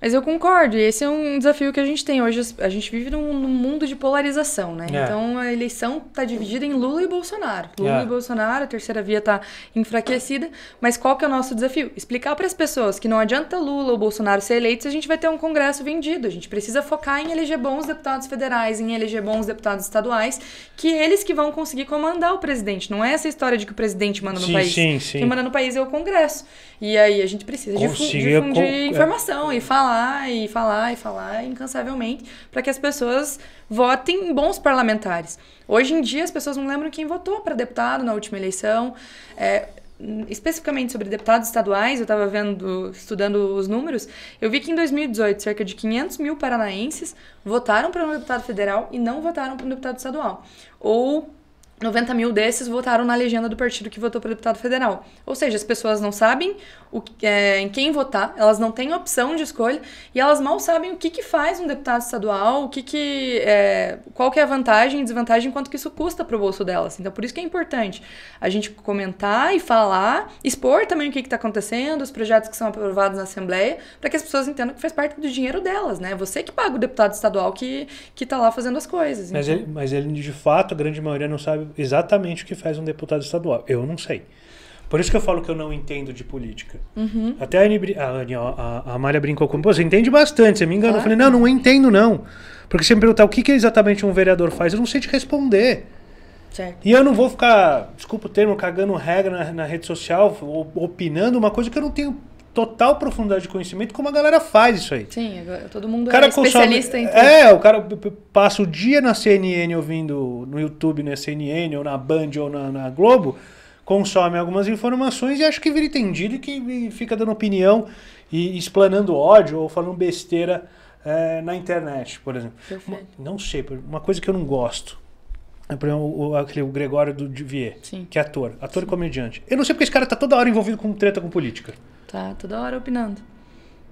Mas eu concordo, e esse é um desafio que a gente tem hoje. A gente vive num, num mundo de polarização, né? É. Então a eleição está dividida em Lula e Bolsonaro. Lula é. e Bolsonaro, a terceira via está enfraquecida. Mas qual que é o nosso desafio? Explicar para as pessoas que não adianta Lula ou Bolsonaro ser eleitos se a gente vai ter um Congresso vendido. A gente precisa focar em eleger bons deputados federais, em eleger bons deputados estaduais, que eles que vão conseguir comandar o presidente. Não é essa história de que o presidente manda no sim, país. Sim, sim. Quem manda no país é o Congresso. E aí a gente precisa Consiga difundir com... É. informação e falar falar e falar e falar incansavelmente para que as pessoas votem bons parlamentares. Hoje em dia as pessoas não lembram quem votou para deputado na última eleição. É, especificamente sobre deputados estaduais, eu estava vendo, estudando os números, eu vi que em 2018 cerca de 500 mil paranaenses votaram para um deputado federal e não votaram para um deputado estadual. Ou 90 mil desses votaram na legenda do partido que votou para deputado federal. Ou seja, as pessoas não sabem o, é, em quem votar, elas não têm opção de escolha e elas mal sabem o que, que faz um deputado estadual, o que, que é, qual que é a vantagem e desvantagem, quanto que isso custa para o bolso delas. Então, por isso que é importante a gente comentar e falar, expor também o que está acontecendo, os projetos que são aprovados na Assembleia, para que as pessoas entendam que faz parte do dinheiro delas, né? Você que paga o deputado estadual que está lá fazendo as coisas. Mas, então. ele, mas ele, de fato, a grande maioria não sabe exatamente o que faz um deputado estadual. Eu não sei. Por isso que eu falo que eu não entendo de política. Uhum. Até a, Anne, a, Anne, a, a brincou comigo. você entende bastante, você me enganou. Claro. Eu falei, não, não entendo não. Porque se me perguntar o que, que exatamente um vereador faz, eu não sei te responder. Certo. E eu não vou ficar, desculpa o termo, cagando regra na, na rede social, opinando uma coisa que eu não tenho total profundidade de conhecimento, como a galera faz isso aí. Sim, todo mundo é cara é especialista consome, em tudo. É, o cara passa o dia na CNN ouvindo no YouTube, na CNN, ou na Band, ou na, na Globo, consome algumas informações e acha que vira entendido e que fica dando opinião e explanando ódio ou falando besteira é, na internet, por exemplo. Uma, não sei, uma coisa que eu não gosto. É, por exemplo, o, o, aquele, o Gregório do Vier, que é ator, ator Sim. e comediante. Eu não sei porque esse cara tá toda hora envolvido com treta com política. Tá toda hora opinando.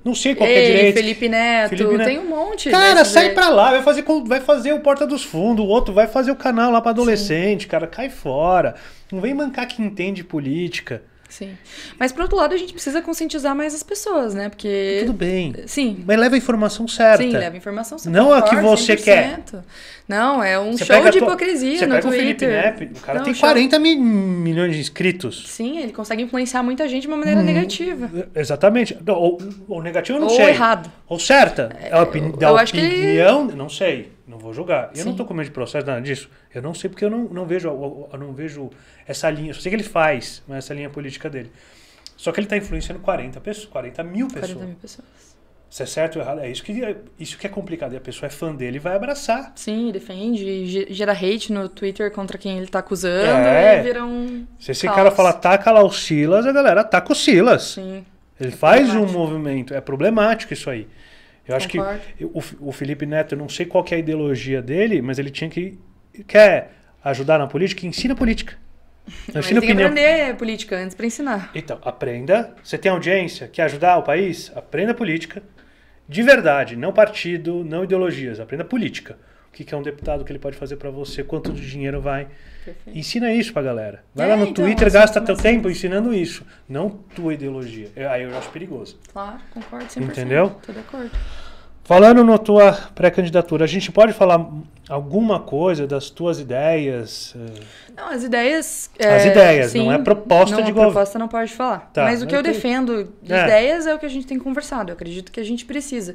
Não sei qual é Ei, é direito. Felipe Neto, Felipe Neto, tem um monte. Cara, sai pra lá, vai fazer, vai fazer o Porta dos Fundos, o outro vai fazer o canal lá pra adolescente, Sim. cara, cai fora. Não vem mancar que entende política. Sim. Mas, por outro lado, a gente precisa conscientizar mais as pessoas, né? Porque. Tudo bem. Sim. Mas leva a informação certa. Sim, leva a informação certa. Não é a que você 100%. quer. Não, é um você show de tua... hipocrisia você no pega Twitter. O, Felipe né, o cara Não, tem show... 40 mi... milhões de inscritos. Sim, ele consegue influenciar muita gente de uma maneira hum, negativa. Exatamente. Ou, ou negativa, não ou sei. Ou errado. Ou certa. É, é a eu, opinião, que... não sei não vou julgar. Eu não estou com medo de processo, nada disso. Eu não sei porque eu não, não, vejo, eu não vejo essa linha. Eu só sei que ele faz, mas essa linha política dele. Só que ele está influenciando 40, pessoas, 40 mil pessoas. 40 mil pessoas. Se é certo ou errado, é isso que, é, isso que é complicado. E a pessoa é fã dele e vai abraçar. Sim, defende, gera hate no Twitter contra quem ele está acusando é. e vira um. Se esse caos. cara fala taca lá o Silas, a galera ataca tá o Silas. Sim. Ele é faz um movimento. É problemático isso aí. Eu acho Concordo. que o, o Felipe Neto, eu não sei qual é a ideologia dele, mas ele tinha que. Quer ajudar na política? Ensina política. Mas ensina tem opinião. que aprender política antes para ensinar. Então, aprenda. Você tem audiência? Quer ajudar o país? Aprenda política. De verdade, não partido, não ideologias. Aprenda política que, que é um deputado que ele pode fazer para você, quanto de dinheiro vai. Perfeito. Ensina isso pra galera. Vai é, lá no então, Twitter, assim gasta teu tempo ensinando isso, não tua ideologia. Aí eu acho perigoso. Claro, concordo 100%. Entendeu? Tô de acordo. Falando na tua pré-candidatura, a gente pode falar alguma coisa das tuas ideias? Não, as ideias. É, as ideias, sim, não é proposta não, de governo. proposta não pode falar. Tá, Mas o que eu, eu defendo de é. ideias é o que a gente tem conversado. Eu acredito que a gente precisa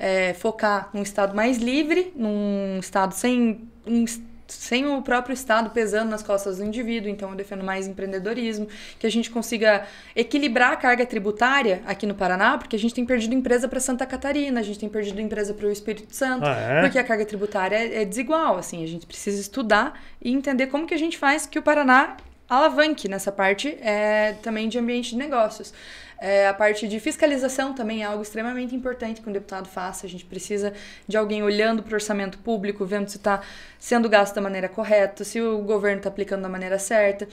é, focar num Estado mais livre, num Estado sem. Um, sem o próprio Estado pesando nas costas do indivíduo, então eu defendo mais empreendedorismo, que a gente consiga equilibrar a carga tributária aqui no Paraná, porque a gente tem perdido empresa para Santa Catarina, a gente tem perdido empresa para o Espírito Santo, ah, é? porque a carga tributária é, é desigual, assim, a gente precisa estudar e entender como que a gente faz que o Paraná alavanque nessa parte é, também de ambiente de negócios. É, a parte de fiscalização também é algo extremamente importante que um deputado faça. A gente precisa de alguém olhando para o orçamento público, vendo se está sendo gasto da maneira correta, se o governo está aplicando da maneira certa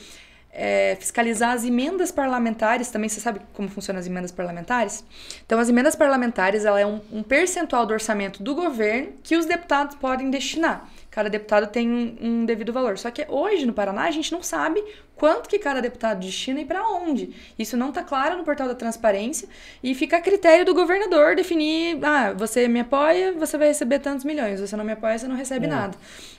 é, fiscalizar as emendas parlamentares. Também você sabe como funcionam as emendas parlamentares? Então, as emendas parlamentares ela é um, um percentual do orçamento do governo que os deputados podem destinar. Cada deputado tem um, um devido valor. Só que hoje no Paraná a gente não sabe quanto que cada deputado destina e para onde. Isso não está claro no portal da transparência e fica a critério do governador definir, ah, você me apoia, você vai receber tantos milhões, você não me apoia, você não recebe é. nada.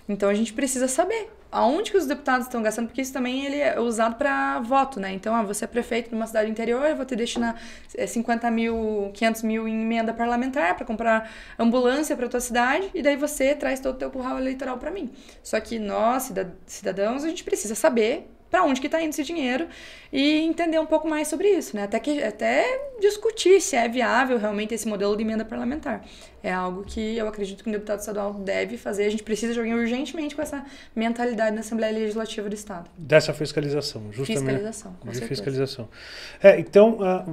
Então a gente precisa saber aonde que os deputados estão gastando, porque isso também ele é usado para voto, né? Então, ah, você é prefeito de uma cidade interior, eu vou te destinar 50 mil, 500 mil em emenda parlamentar para comprar ambulância para tua cidade, e daí você traz todo o teu curral eleitoral para mim. Só que nós, cidadãos, a gente precisa saber para onde que está indo esse dinheiro e entender um pouco mais sobre isso, né? Até, que, até discutir se é viável realmente esse modelo de emenda parlamentar. É algo que eu acredito que um deputado estadual deve fazer. A gente precisa jogar urgentemente com essa mentalidade na Assembleia Legislativa do Estado. Dessa fiscalização, justamente. Fiscalização, com de certeza. fiscalização. É, então, uh,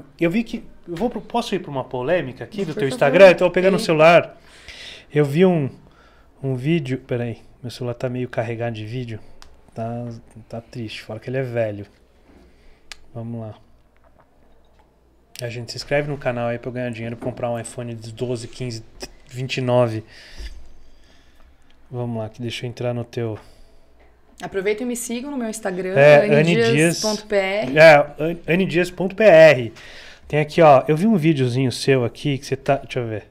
uh, eu vi que... Eu vou, posso ir para uma polêmica aqui do teu Instagram? Então, pegando o celular, eu vi um, um vídeo... Peraí, meu celular está meio carregado de vídeo tá, tá triste. Fala que ele é velho. Vamos lá. A gente se inscreve no canal aí pra eu ganhar dinheiro pra comprar um iPhone de 12, 15, 29. Vamos lá, que deixa eu entrar no teu. Aproveita e me sigam no meu Instagram, é, anidias.pr. É, anidias.pr. Tem aqui, ó. Eu vi um videozinho seu aqui que você tá. Deixa eu ver.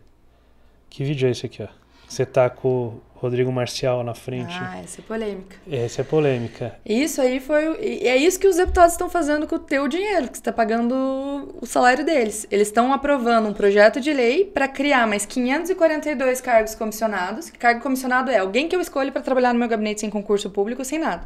Que vídeo é esse aqui, ó? Que você tá com Rodrigo Marcial na frente. Ah, essa é polêmica. Essa é polêmica. Isso aí foi. É isso que os deputados estão fazendo com o teu dinheiro, que você está pagando o salário deles. Eles estão aprovando um projeto de lei para criar mais 542 cargos comissionados. Cargo comissionado é alguém que eu escolho para trabalhar no meu gabinete sem concurso público, sem nada.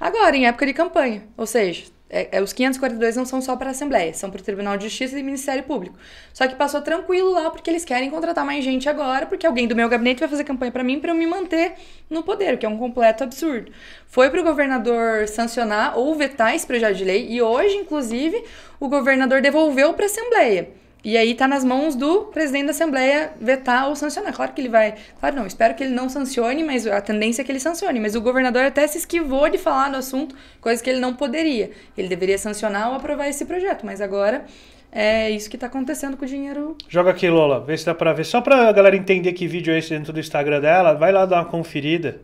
Agora, em época de campanha. Ou seja, é, é, os 542 não são só para a Assembleia, são para o Tribunal de Justiça e Ministério Público. Só que passou tranquilo lá porque eles querem contratar mais gente agora, porque alguém do meu gabinete vai fazer campanha para mim para eu me manter no poder, o que é um completo absurdo. Foi para o governador sancionar ou vetar esse projeto de lei e hoje, inclusive, o governador devolveu para a Assembleia. E aí está nas mãos do presidente da Assembleia vetar ou sancionar. Claro que ele vai. Claro, não, espero que ele não sancione, mas a tendência é que ele sancione. Mas o governador até se esquivou de falar no assunto, coisa que ele não poderia. Ele deveria sancionar ou aprovar esse projeto, mas agora é isso que está acontecendo com o dinheiro. Joga aqui, Lola, vê se dá para ver. Só para a galera entender que vídeo é esse dentro do Instagram dela, vai lá dar uma conferida.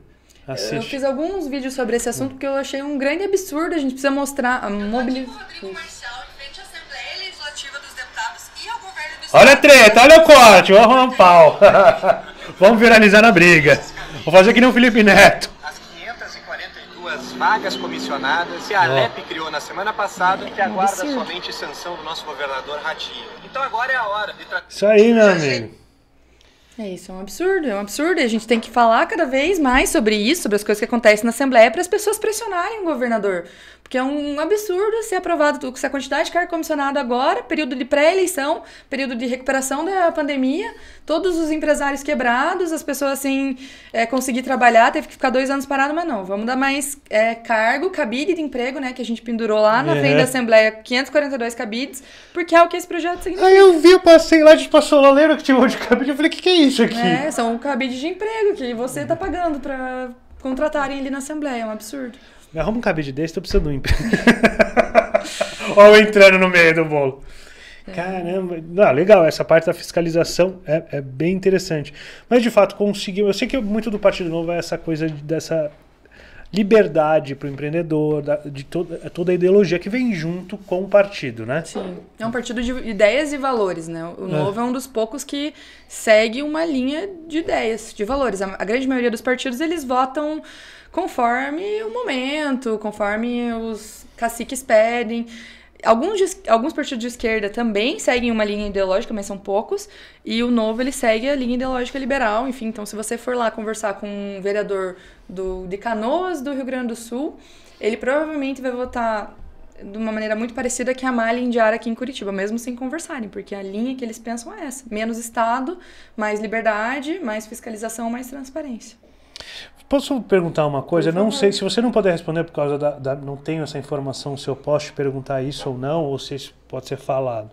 Assiste. Eu fiz alguns vídeos sobre esse assunto porque eu achei um grande absurdo. A gente precisa mostrar a ah, mobilização. Olha a treta, olha o corte, vamos arrumar um pau. [laughs] vamos viralizar na briga. Vou fazer que nem o Felipe Neto. As 542 vagas comissionadas que a Alep criou na semana passada e que aguarda somente sanção do nosso governador Ratinho. Então agora é a hora de tratar. Isso aí, meu amigo. É isso, é um absurdo, é um absurdo. E a gente tem que falar cada vez mais sobre isso, sobre as coisas que acontecem na Assembleia, para as pessoas pressionarem o governador. Porque é um absurdo ser aprovado com essa quantidade de cargo comissionado agora, período de pré-eleição, período de recuperação da pandemia, todos os empresários quebrados, as pessoas sem é, conseguir trabalhar, teve que ficar dois anos parado, mas não, vamos dar mais é, cargo, cabide de emprego, né, que a gente pendurou lá na é. frente da Assembleia, 542 cabides, porque é o que esse projeto significa. Aí eu vi, eu passei lá, a gente passou lá, lembra que tinha um monte de cabide, eu falei, o que, que é isso aqui? É, são cabides de emprego que você tá pagando pra contratarem ele na Assembleia, é um absurdo. Me arruma um cabide desse, tô precisando de um emprego. Ou entrando no meio do bolo. É. Caramba, legal, essa parte da fiscalização é, é, bem interessante. Mas de fato conseguiu. Eu sei que muito do Partido Novo é essa coisa dessa liberdade para o empreendedor, da, de é toda a ideologia que vem junto com o partido, né? Sim. É um partido de ideias e valores, né? O é. Novo é, é um dos poucos que segue uma linha de ideias, de valores. A, a grande maioria dos partidos eles votam conforme o momento, conforme os caciques pedem. Alguns, de, alguns partidos de esquerda também seguem uma linha ideológica, mas são poucos, e o novo ele segue a linha ideológica liberal, enfim. Então, se você for lá conversar com um vereador do, de Canoas, do Rio Grande do Sul, ele provavelmente vai votar de uma maneira muito parecida que a Malha Indiara aqui em Curitiba, mesmo sem conversarem, porque a linha que eles pensam é essa: menos Estado, mais liberdade, mais fiscalização, mais transparência. Posso perguntar uma coisa? Não sei se você não puder responder por causa da, da, não tenho essa informação se eu posso te perguntar isso ou não ou se isso pode ser falado.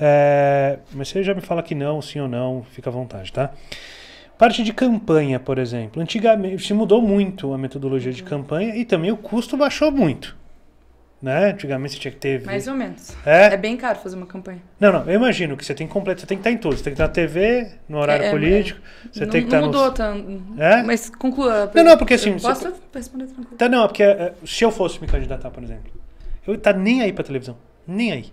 É, mas você já me fala que não, sim ou não, fica à vontade, tá? Parte de campanha, por exemplo, antigamente se mudou muito a metodologia de uhum. campanha e também o custo baixou muito né? Antigamente você tinha que ter. Mais ou menos. É? é bem caro fazer uma campanha. Não, não, eu imagino que você tem completo, você tem que estar tá em tudo. Você tem que estar na TV, no horário é, é político. É, você não, tem que estar. Tá não mudou nos... tanto. É? Mas conclua. Não, não, porque assim. posso você... responder tranquilo. Tá, não, é porque é, se eu fosse me candidatar, por exemplo, eu ia tá nem aí pra televisão. Nem aí.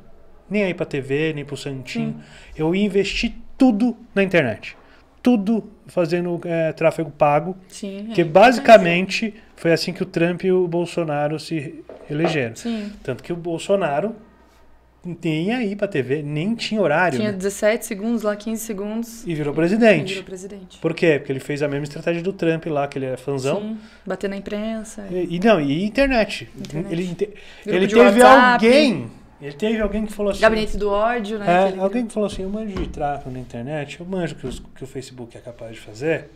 Nem aí pra TV, nem pro Santinho. Hum. Eu ia investir tudo na internet. Tudo fazendo tráfego pago. Sim. Que basicamente. Foi assim que o Trump e o Bolsonaro se elegeram. Sim. Tanto que o Bolsonaro nem aí pra TV, nem tinha horário. Tinha né? 17 segundos lá, 15 segundos. E virou presidente. E virou presidente. Por quê? Porque ele fez a mesma estratégia do Trump lá, que ele era fanzão. Sim, bater na imprensa. E, e não, e internet. internet. Ele, ele teve WhatsApp, alguém. Ele teve alguém que falou assim. Gabinete do ódio, né? É, alguém que falou assim: eu manjo de tráfego na internet, eu manjo que, os, que o Facebook é capaz de fazer.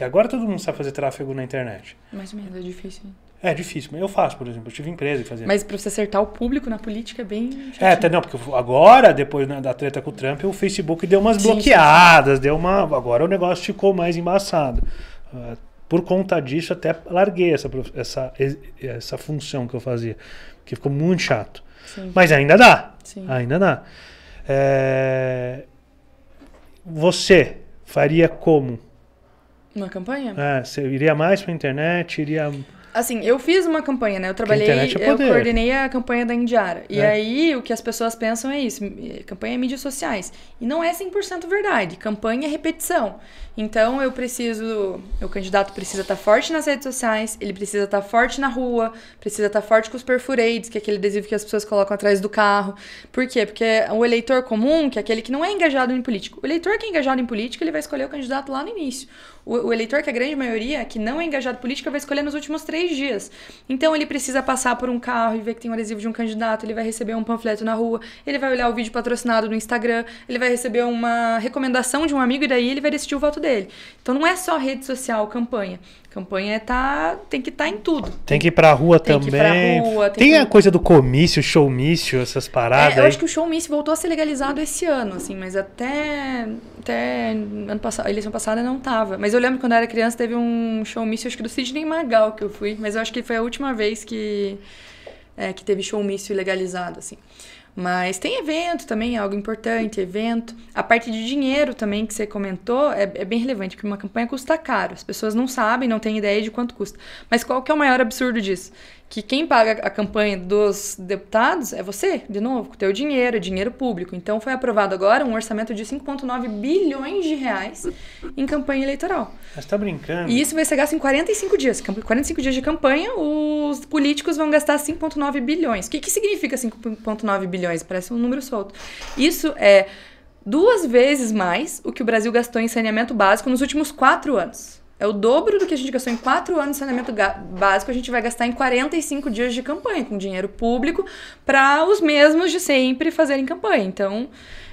Que agora todo mundo sabe fazer tráfego na internet. Mais ou menos, é difícil. Né? É difícil. Eu faço, por exemplo. Eu tive empresa que fazia. Mas para você acertar o público na política é bem. É, chatinho. É, até não, porque agora, depois da treta com o Trump, o Facebook deu umas sim, bloqueadas, sim. deu uma. Agora o negócio ficou mais embaçado. Ah, por conta disso, até larguei essa, essa, essa função que eu fazia, que ficou muito chato. Sim. Mas ainda dá. Ainda dá. É... Você faria como? Uma campanha? Ah, você iria mais pra internet, iria... Assim, eu fiz uma campanha, né? Eu trabalhei, é eu coordenei a campanha da Indiara. E é. aí, o que as pessoas pensam é isso, campanha é mídias sociais. E não é 100% verdade, campanha é repetição. Então eu preciso, o candidato precisa estar tá forte nas redes sociais, ele precisa estar tá forte na rua, precisa estar tá forte com os perfurades, que é aquele adesivo que as pessoas colocam atrás do carro. Por quê? Porque o eleitor comum, que é aquele que não é engajado em política, o eleitor que é engajado em política, ele vai escolher o candidato lá no início. O, o eleitor, que é a grande maioria, que não é engajado em política, vai escolher nos últimos três dias. Então ele precisa passar por um carro e ver que tem um adesivo de um candidato, ele vai receber um panfleto na rua, ele vai olhar o vídeo patrocinado no Instagram, ele vai receber uma recomendação de um amigo e daí ele vai decidir o voto dele. Então não é só rede social, campanha. Campanha tá, tem que estar tá em tudo. Tem que ir pra rua tem também. Que ir pra rua, tem, tem que... a coisa do comício, showmício, essas paradas. É, eu acho que o showmício voltou a ser legalizado esse ano, assim, mas até, até ano passado, eleição passada não tava. Mas eu lembro quando eu era criança teve um showmício, acho que do Sidney Magal que eu fui, mas eu acho que foi a última vez que, é, que teve showmício legalizado, assim. Mas tem evento também, é algo importante, evento. A parte de dinheiro também que você comentou é, é, bem relevante, porque uma campanha custa caro. As pessoas não sabem, não têm ideia de quanto custa. Mas qual que é o maior absurdo disso? que quem paga a campanha dos deputados é você, de novo, com teu dinheiro, é dinheiro público. Então foi aprovado agora um orçamento de 5,9 bilhões de reais em campanha eleitoral. Você está brincando? E isso vai ser gasto em 45 dias. 45 dias de campanha, os políticos vão gastar 5,9 bilhões. O que, que significa 5,9 bilhões? Parece um número solto. Isso é duas vezes mais o que o Brasil gastou em saneamento básico nos últimos quatro anos. É o dobro do que a gente gastou em quatro anos de saneamento básico, a gente vai gastar em 45 dias de campanha, com dinheiro público, para os mesmos de sempre fazerem campanha. Então,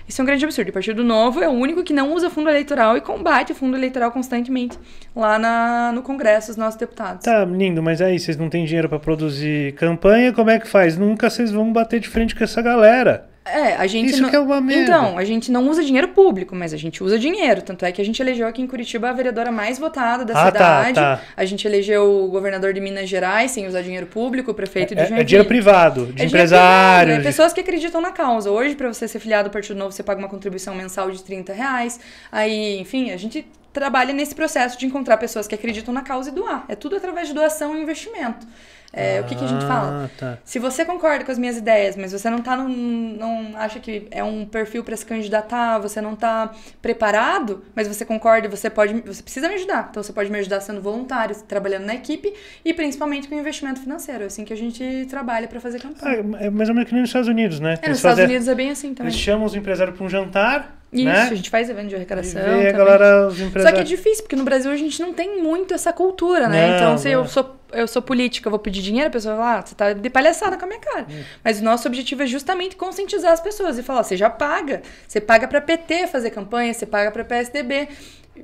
isso é um grande absurdo. O Partido Novo é o único que não usa fundo eleitoral e combate o fundo eleitoral constantemente lá na, no Congresso, os nossos deputados. Tá, lindo, mas aí, vocês não têm dinheiro para produzir campanha, como é que faz? Nunca vocês vão bater de frente com essa galera. É, a gente Isso não... que é uma merda. Então, a gente não usa dinheiro público, mas a gente usa dinheiro. Tanto é que a gente elegeu aqui em Curitiba a vereadora mais votada da ah, cidade. Tá, tá. A gente elegeu o governador de Minas Gerais sem usar dinheiro público, o prefeito de é, é Joinville. É dinheiro privado, de é empresários. Privado, né? pessoas que acreditam na causa. Hoje, para você ser filiado ao Partido Novo, você paga uma contribuição mensal de 30 reais. Aí, enfim, a gente trabalha nesse processo de encontrar pessoas que acreditam na causa e doar. É tudo através de doação e investimento. É, ah, o que, que, a gente ah, fala? Tá. Se você concorda com as minhas ideias, mas você não tá num, não acha que é um perfil para se candidatar, você não tá preparado, mas você concorda, você pode, você precisa me ajudar. Então você pode me ajudar sendo voluntário, trabalhando na equipe e principalmente com investimento financeiro, é assim que a gente trabalha para fazer campanha. É, é mais ou menos que nos Estados Unidos, né? É, nos Estados fazer... Unidos é bem assim também. Eles chamam os empresários para um jantar isso, né? a gente faz evento de arrecadação. E a galera, os empresários... Só que é difícil, porque no Brasil a gente não tem muito essa cultura, né? Não, então, se não. eu é. sou, eu sou política, eu vou pedir dinheiro, a pessoa vai falar, ah, você tá de palhaçada com a minha cara. Hum. Mas o nosso objetivo é justamente conscientizar as pessoas e falar, você já paga. Você paga para PT fazer campanha, você paga para PSDB.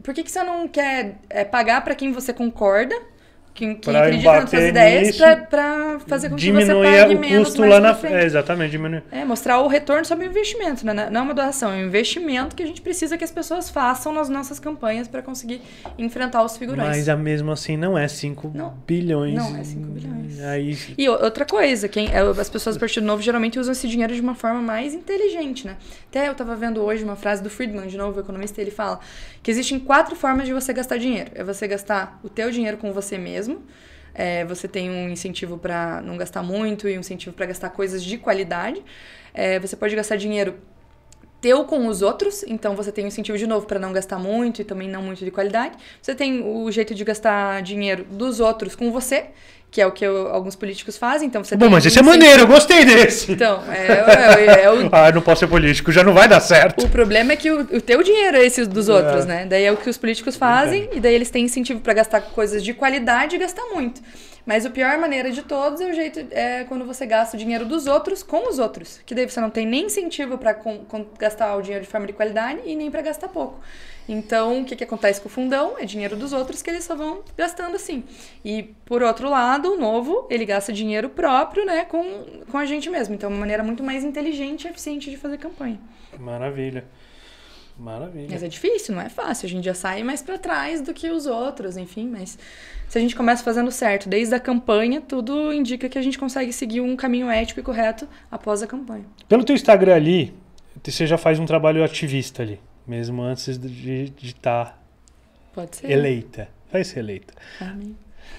Por que, que você não quer é, pagar para quem você concorda? que, que acreditam nas suas ideias para fazer com que você pague o custo lá na frente. É, exatamente, diminuir. É, mostrar o retorno sobre o investimento, né? Não é uma doação, é um investimento que a gente precisa que as pessoas façam nas nossas campanhas para conseguir enfrentar os figurantes. Mas mesmo assim não é 5 bilhões. Não é 5 bilhões. Aí... E outra coisa, quem, é, as pessoas do Partido Novo geralmente usam esse dinheiro de uma forma mais inteligente, né? Até eu estava vendo hoje uma frase do Friedman, de novo, o economista, ele fala que existem quatro formas de você gastar dinheiro. É você gastar o teu dinheiro com você mesmo, mesmo. É, você tem um incentivo para não gastar muito e um incentivo para gastar coisas de qualidade. É, você pode gastar dinheiro teu com os outros, então você tem um incentivo de novo para não gastar muito e também não muito de qualidade. Você tem o jeito de gastar dinheiro dos outros com você, que é o que eu, alguns políticos fazem. Então você Bom, mas esse é maneiro, eu gostei desse. Então, é, é, é o... [laughs] Ah, não posso ser político, já não vai dar certo. O problema é que o, o teu dinheiro é esse dos outros, é. né? Daí é o que os políticos fazem, e daí eles têm incentivo para gastar coisas de qualidade e gastar muito. Mas a pior maneira de todos é o jeito é quando você gasta o dinheiro dos outros com os outros, que daí você não tem nem incentivo para gastar o dinheiro de forma de qualidade e nem para gastar pouco. Então, o que, que acontece com o fundão? É dinheiro dos outros que eles só vão gastando assim. E, por outro lado, o novo, ele gasta dinheiro próprio, né, com, com a gente mesmo. Então, é uma maneira muito mais inteligente e eficiente de fazer campanha. Maravilha. Maravilha. Mas é difícil, não é fácil. A gente já sai mais para trás do que os outros, enfim. Mas se a gente começa fazendo certo, desde a campanha, tudo indica que a gente consegue seguir um caminho ético e correto após a campanha. Pelo teu Instagram ali, você já faz um trabalho ativista ali mesmo antes de estar tá eleita. Vai ser eleita. Amém.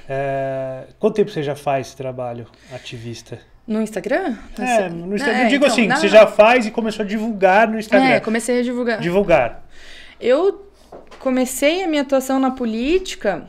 É, quanto tempo você já faz esse trabalho ativista? No Instagram? é, no Instagram. É, eu digo então, assim, na... você já faz e começou a divulgar no Instagram. É, comecei a divulgar. Divulgar. Eu comecei a minha atuação na política,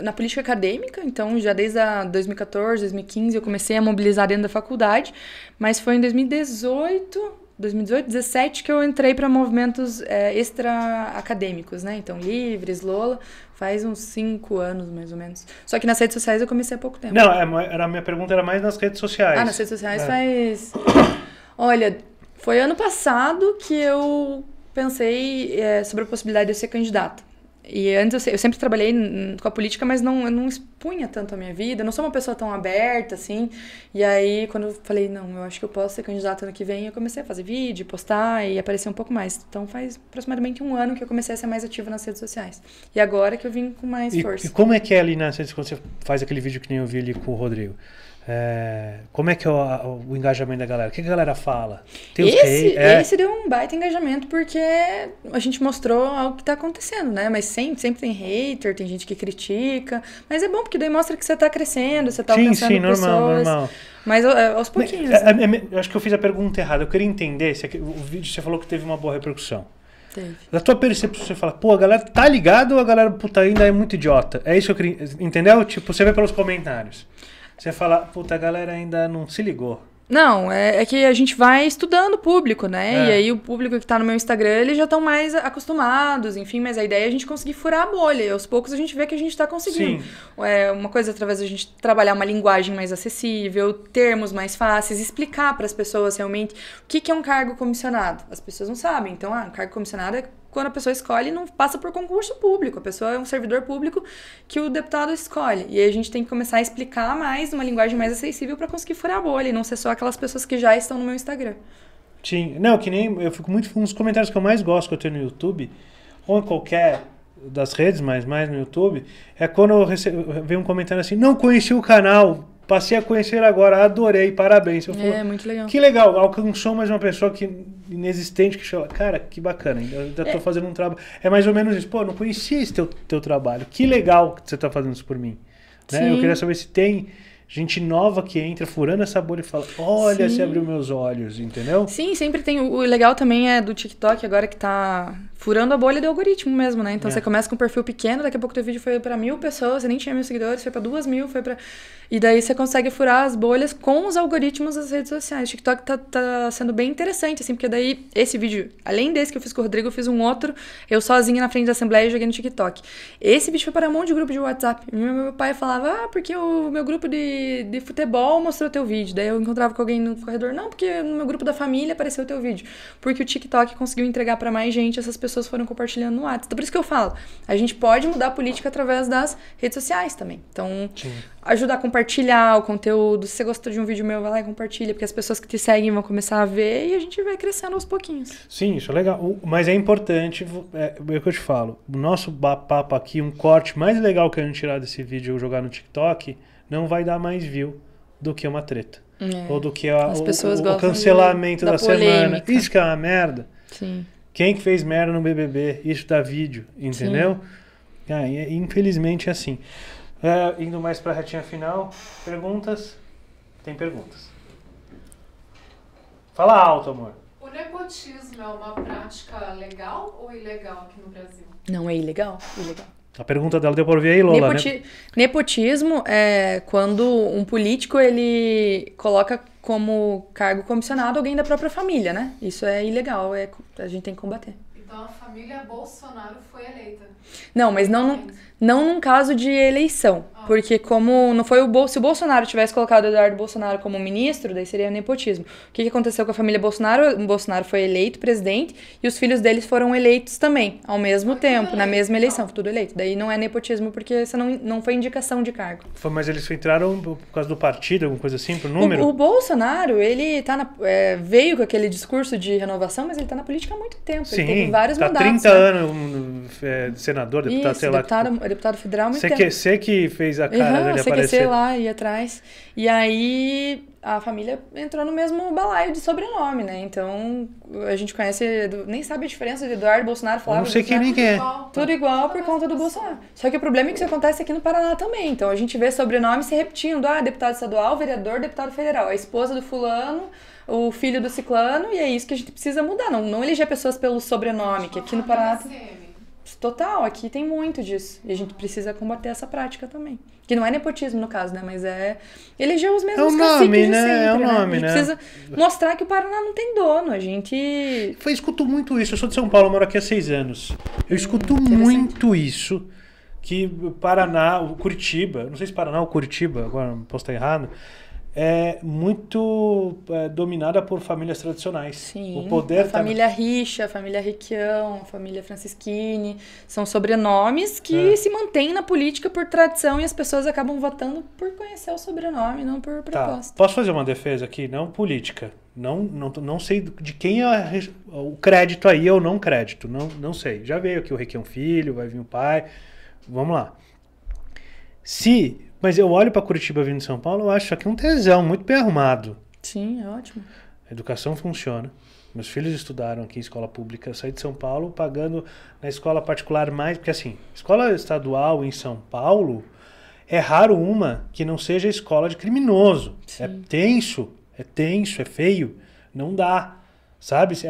na política acadêmica, então já desde 2014, 2015 eu comecei a mobilizar dentro da faculdade, mas foi em 2018 2018, 17 que eu entrei para movimentos é, extra acadêmicos, né? Então, Livres, Lola, faz uns 5 anos mais ou menos. Só que nas redes sociais eu comecei há pouco tempo. Não, é era, a minha pergunta era mais nas redes sociais. Ah, nas redes sociais é. faz. [coughs] Olha, foi ano passado que eu pensei é, sobre a possibilidade de eu ser candidata. E antes eu, sempre trabalhei com a política, mas não, eu não expunha tanto a minha vida, eu não sou uma pessoa tão aberta assim. E aí, quando eu falei, não, eu acho que eu posso ser candidata ano que vem, eu comecei a fazer vídeo, postar e aparecer um pouco mais. Então faz aproximadamente um ano que eu comecei a ser mais ativa nas redes sociais. E agora que eu vim com mais e, força. E como é que é ali nas redes quando você faz aquele vídeo que nem eu vi ali com o Rodrigo? É, como é que é o, o, engajamento da galera? O que a galera fala? Tem esse, é... esse deu um baita engajamento porque a gente mostrou algo que está acontecendo, né? Mas sempre, sempre tem hater, tem gente que critica. Mas é bom porque daí mostra que você está crescendo, você está alcançando sim, pessoas. Normal, normal. Mas é, aos pouquinhos. Mas, é, é, né? eu acho que eu fiz a pergunta errada. Eu queria entender. Se o vídeo você falou que teve uma boa repercussão. Teve. Da tua percepção, você fala, pô, a galera tá ligada ou a galera, puta, ainda é muito idiota? É isso que eu queria. Entendeu? Tipo, você vê pelos comentários. Você fala, puta, a galera ainda não se ligou. Não, é, é, que a gente vai estudando o público, né? É. E aí o público que tá no meu Instagram, eles já estão mais acostumados, enfim, mas a ideia é a gente conseguir furar a bolha. E aos poucos a gente vê que a gente tá conseguindo. Sim. É, uma coisa através da gente trabalhar uma linguagem mais acessível, termos mais fáceis, explicar para as pessoas realmente o que, que é um cargo comissionado. As pessoas não sabem, então, ah, um cargo comissionado é quando a pessoa escolhe, não passa por concurso público. A pessoa é um servidor público que o deputado escolhe. E aí a gente tem que começar a explicar mais, uma linguagem mais acessível para conseguir furar a bolha e não ser só aquelas pessoas que já estão no meu Instagram. Sim. Não, que nem. Eu fico muito. Um dos comentários que eu mais gosto que eu tenho no YouTube, ou em qualquer das redes, mas mais no YouTube, é quando eu recebo, vem um comentário assim: não conheci o canal, Passei a conhecer agora, adorei, parabéns. Eu falo, é, muito legal. Que legal, alcançou mais uma pessoa que inexistente que chama. Cara, que bacana, ainda é. fazendo um trabalho. É mais ou menos isso, pô, não conhecia esse teu, teu trabalho. Que legal que você está fazendo isso por mim. Né? Eu queria saber se tem gente nova que entra furando essa bolha e fala: Olha, Sim. você abriu meus olhos, entendeu? Sim, sempre tem. O legal também é do TikTok, agora que tá furando a bolha do algoritmo mesmo, né? Então é. você começa com um perfil pequeno, daqui a pouco teu vídeo foi para mil pessoas, você nem tinha mil seguidores, foi para duas mil, foi para e daí você consegue furar as bolhas com os algoritmos das redes sociais. O TikTok tá, tá, sendo bem interessante, assim, porque daí esse vídeo, além desse que eu fiz com o Rodrigo, eu fiz um outro, eu sozinha na frente da assembleia e joguei no TikTok. Esse vídeo foi para um monte de grupo de WhatsApp. Meu pai falava, ah, porque o meu grupo de, de futebol mostrou teu vídeo. Daí eu encontrava com alguém no corredor, não, porque no meu grupo da família apareceu teu vídeo. Porque o TikTok conseguiu entregar para mais gente essas pessoas pessoas foram compartilhando no WhatsApp. Então, por isso que eu falo, a gente pode mudar a política através das redes sociais também. Então, Sim. ajudar a compartilhar o conteúdo. Se você gostou de um vídeo meu, vai lá e compartilha, porque as pessoas que te seguem vão começar a ver e a gente vai crescendo aos pouquinhos. Sim, isso é legal. mas é importante, é, é o que eu te falo, o nosso papo aqui, um corte mais legal que a gente tirar desse vídeo e jogar no TikTok, não vai dar mais view do que uma treta. É. Ou do que a, o, o, cancelamento da, da semana. Isso que é uma merda. Sim. Quem que fez merda no BBB? Isso dá vídeo, entendeu? Ah, infelizmente é assim. É, indo mais para a retinha final, perguntas? Tem perguntas. Fala alto, amor. O nepotismo é uma prática legal ou ilegal aqui no Brasil? Não é ilegal, ilegal. A pergunta dela deu para ouvir aí, Lola. Né? Nepoti né? Nepotismo é quando um político ele coloca como cargo comissionado alguém da própria família, né? Isso é ilegal, é, a gente tem que combater. Então a família Bolsonaro foi eleita. Não, mas não, não num caso de eleição, ah. porque como não foi o Bol se o Bolsonaro tivesse colocado o Eduardo Bolsonaro como ministro, daí seria nepotismo. O que, que aconteceu com a família Bolsonaro? O Bolsonaro foi eleito presidente e os filhos deles foram eleitos também, ao mesmo foi tempo, na mesma eleição, tudo eleito. Daí não é nepotismo porque isso não, não foi indicação de cargo. Foi, mas eles entraram por causa do partido, alguma coisa assim, por número? O, o Bolsonaro, ele tá na, é, veio com aquele discurso de renovação, mas ele tá na política há muito tempo. Sim, ele teve vários tá mandatos. 30 né? anos, um, é, senador, deputado, Isso, sei lá. Deputado, é deputado federal há muito CQC que fez a cara uhum, dele CQC aparecer. lá, e atrás. E aí a família entrou no mesmo balaio de sobrenome, né? Então a gente conhece, nem sabe a diferença de Eduardo Bolsonaro, Flávio Não sei quem ninguém é. Tudo igual por conta do Bolsonaro. Só que o problema é que isso acontece aqui no Paraná também. Então a gente vê sobrenomes se repetindo. Ah, deputado estadual, vereador, deputado federal. A esposa do fulano o filho do ciclano, e é isso que a gente precisa mudar. Não, não eleger pessoas pelo sobrenome, que aqui no Paraná. Tem... Total, aqui tem muito disso. E a gente precisa combater essa prática também. Que não é nepotismo no caso, né? Mas é eleger os mesmos é o nome, né? Sempre, é o nome, né? A gente né? precisa mostrar que o Paraná não tem dono. A gente... Eu escuto muito isso. Eu sou de São Paulo, moro aqui há seis anos. Eu escuto hum, muito isso. Que Paraná, Curitiba... Não sei se Paraná ou Curitiba, agora posso estar errado é muito é, dominada por famílias tradicionais. Sim, o poder a tá... família Richa, a família Requião, a família Francisquini, são sobrenomes que é. se mantêm na política por tradição e as pessoas acabam votando por conhecer o sobrenome, não por tá. proposta. Tá. Posso fazer uma defesa aqui? Não política. Não, não, não sei de quem é o crédito aí ou não crédito. Não, não sei. Já veio aqui o Requião Filho, vai vir o pai. Vamos lá. Se mas eu olho para Curitiba vindo de São Paulo, eu acho aqui um tesão, muito bem arrumado. Sim, é ótimo. A educação funciona. Meus filhos estudaram aqui em escola pública. Eu saí de São Paulo pagando na escola particular mais. Porque, assim, escola estadual em São Paulo é raro uma que não seja escola de criminoso. É Sim. É tenso, é tenso, é feio. Não dá. Sabe? É,